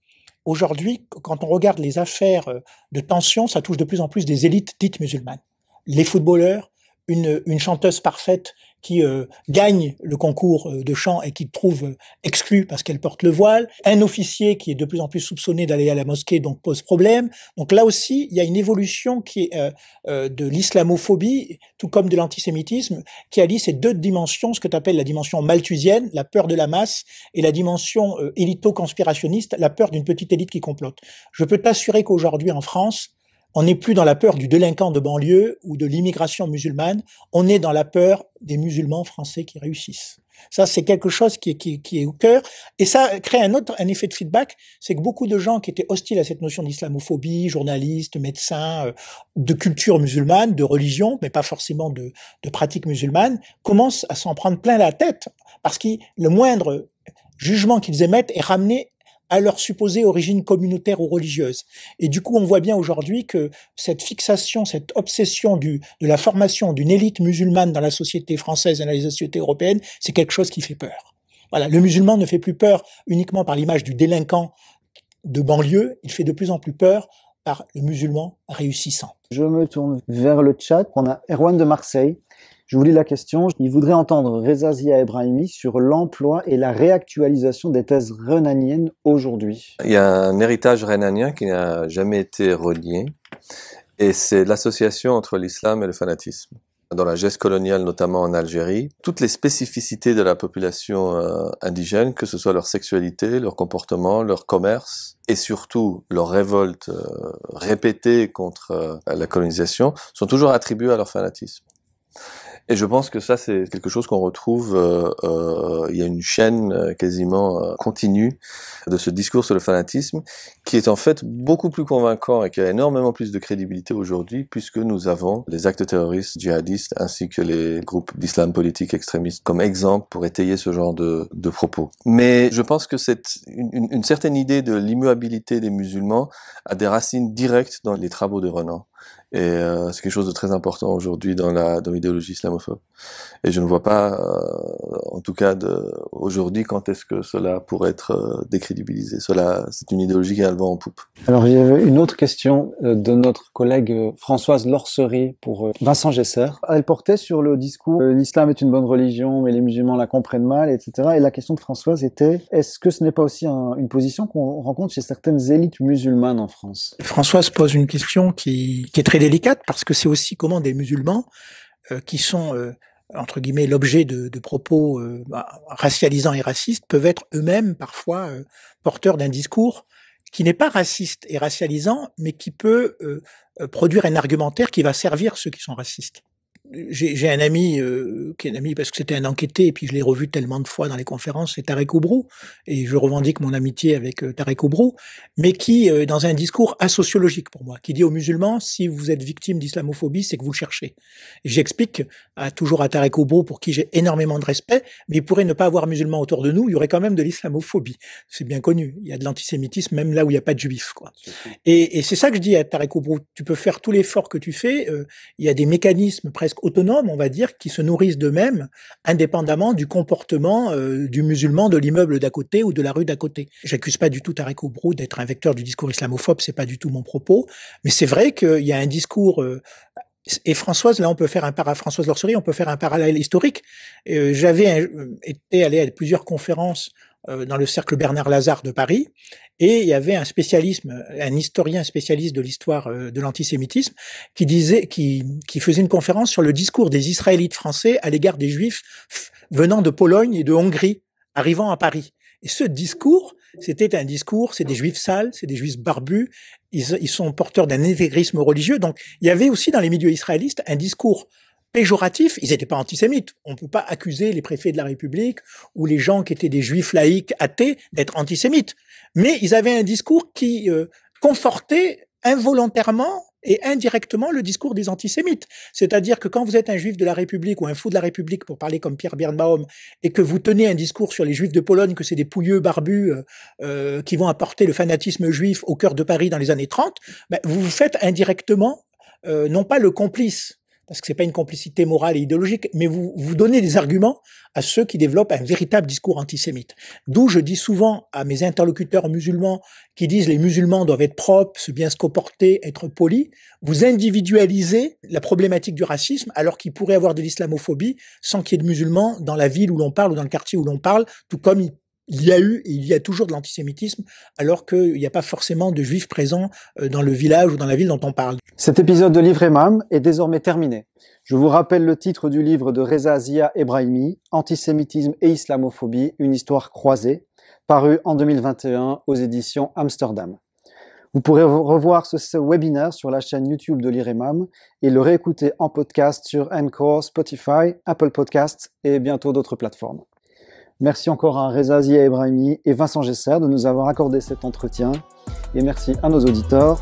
Aujourd'hui, quand on regarde les affaires euh, de tension, ça touche de plus en plus des élites dites musulmanes. Les footballeurs, une, une chanteuse parfaite qui euh, gagne le concours euh, de chant et qui trouve euh, exclu parce qu'elle porte le voile, un officier qui est de plus en plus soupçonné d'aller à la mosquée, donc pose problème. Donc là aussi, il y a une évolution qui est de l'islamophobie, tout comme de l'antisémitisme, qui allie ces deux dimensions, ce que tu appelles la dimension malthusienne, la peur de la masse, et la dimension élito-conspirationniste, la peur d'une petite élite qui complote. Je peux t'assurer qu'aujourd'hui en France, on n'est plus dans la peur du délinquant de banlieue ou de l'immigration musulmane, on est dans la peur des musulmans français qui réussissent. Ça, c'est quelque chose qui est, qui, est au cœur. Et ça crée un autre un effet de feedback, c'est que beaucoup de gens qui étaient hostiles à cette notion d'islamophobie, journalistes, médecins, euh, de culture musulmane, de religion, mais pas forcément de, de pratique musulmane, commencent à s'en prendre plein la tête parce que le moindre jugement qu'ils émettent est ramené à leur supposée origine communautaire ou religieuse. Et du coup, on voit bien aujourd'hui que cette fixation, cette obsession du, de la formation d'une élite musulmane dans la société française et dans les sociétés européennes, c'est quelque chose qui fait peur. Voilà, le musulman ne fait plus peur uniquement par l'image du délinquant de banlieue, il fait de plus en plus peur par le musulman réussissant. Je me tourne vers le chat. On a Erwan de Marseille je vous lis la question. Il voudrait entendre Reza Zia Ebrahimi sur l'emploi et la réactualisation des thèses renaniennes aujourd'hui. Il y a un héritage renanien qui n'a jamais été relié, et c'est l'association entre l'islam et le fanatisme dans la geste coloniale, notamment en Algérie, toutes les spécificités de la population euh, indigène, que ce soit leur sexualité, leur comportement, leur commerce, et surtout leur révolte euh, répétée contre euh, la colonisation, sont toujours attribuées à leur fanatisme. Et je pense que ça, c'est quelque chose qu'on retrouve. Euh, euh, il y a une chaîne euh, quasiment continue de ce discours sur le fanatisme, qui est en fait beaucoup plus convaincant et qui a énormément plus de crédibilité aujourd'hui, puisque nous avons les actes terroristes, djihadistes, ainsi que les groupes d'islam politique extrémistes comme exemple pour étayer ce genre de, propos. Mais je pense que cette une, certaine idée de l'immuabilité des musulmans a des racines directes dans les travaux de Renan. Et euh, c'est quelque chose de très important aujourd'hui dans la dans l'idéologie islamophobe. Et je ne vois pas, euh, en tout cas aujourd'hui, quand est-ce que cela pourrait être euh, décrédibilisé. Cela, c'est une idéologie qui a le vent en poupe. Alors il y avait une autre question de notre collègue Françoise Lorserie pour Vincent Gesser. Elle portait sur le discours l'islam est une bonne religion, mais les musulmans la comprennent mal, etc. Et la question de Françoise était est-ce que ce n'est pas aussi une position qu'on rencontre chez certaines élites musulmanes en France Françoise pose une question qui est très délicate parce que c'est aussi comment des musulmans euh, qui sont euh, entre guillemets l'objet de, propos euh, bah, racialisants et racistes peuvent être eux-mêmes parfois porteurs d'un discours qui n'est pas raciste et racialisant, mais qui peut produire un argumentaire qui va servir ceux qui sont racistes j'ai un ami euh, qui est un ami parce que c'était un enquêté et puis je l'ai revu tellement de fois dans les conférences, c'est Tarek Oubrou et je revendique mon amitié avec euh, Tarek mais qui euh, dans un discours asociologique pour moi, qui dit aux musulmans si vous êtes victime d'islamophobie, c'est que vous le cherchez. J'explique à toujours à Tarek Oubrou, pour qui j'ai énormément de respect, mais il pourrait ne pas avoir musulmans autour de nous, il y aurait quand même de l'islamophobie. C'est bien connu, il y a de l'antisémitisme même là où il n'y a pas de juifs quoi. Et, et c'est ça que je dis à Tarek Oubrou, tu peux faire tout l'effort que tu fais, il y a des mécanismes presque autonome, autonomes, on va dire, qui se nourrissent d'eux-mêmes, indépendamment du comportement euh, du musulman de l'immeuble d'à côté ou de la rue d'à côté. J'accuse pas du tout Tarek Oubrou d'être un vecteur du discours islamophobe, c'est pas du tout mon propos, mais c'est vrai qu'il y a un discours euh, et Françoise, là, on peut faire un parallèle, Françoise on peut faire un parallèle historique. Euh, j'avais été allé à plusieurs conférences euh, dans le cercle Bernard Lazare de Paris, et il y avait un spécialisme, un historien spécialiste de l'histoire euh, de l'antisémitisme, qui disait, qui, faisait une conférence sur le discours des Israélites français à l'égard des Juifs venant de Pologne et de Hongrie, arrivant à Paris. Et ce discours, c'était un discours, c'est des juifs sales, c'est des juifs barbus, ils, sont porteurs d'un intégrisme religieux. Donc il y avait aussi dans les milieux israélistes un discours péjoratif, ils n'étaient pas antisémites. On ne peut pas accuser les préfets de la République ou les gens qui étaient des juifs laïcs athées d'être antisémites. Mais ils avaient un discours qui euh, confortait involontairement et indirectement le discours des antisémites. C'est-à-dire que quand vous êtes un juif de la République ou un fou de la République, pour parler comme Pierre Bernbaum, et que vous tenez un discours sur les juifs de Pologne, que c'est des pouilleux barbus euh, euh, qui vont apporter le fanatisme juif au cœur de Paris dans les années 30, ben, vous vous faites indirectement non pas le complice parce que c'est pas une complicité morale et idéologique, mais vous, vous donnez des arguments à ceux qui développent un véritable discours antisémite. D'où je dis souvent à mes interlocuteurs musulmans qui disent les musulmans doivent être propres, se bien se comporter, être polis, vous individualisez la problématique du racisme alors qu'il pourrait y avoir de l'islamophobie sans qu'il y ait de musulmans dans la ville où l'on parle ou dans le quartier où l'on parle, tout comme il il y a eu il y a toujours de l'antisémitisme, alors qu'il n'y a pas forcément de juifs présents euh, dans le village ou dans la ville dont on parle. Cet épisode de Livre Imam est désormais terminé. Je vous rappelle le titre du livre de Reza Zia Ebrahimi, Antisémitisme et islamophobie, une histoire croisée, paru en 2021 aux éditions Amsterdam. Vous pourrez revoir ce, webinaire sur la chaîne YouTube de l'IREMAM et le réécouter en podcast sur Encore, Spotify, Apple Podcasts et bientôt d'autres plateformes. Merci encore à Reza Zia Ebrahimi et Vincent Gesser de nous avoir accordé cet entretien. Et merci à nos auditeurs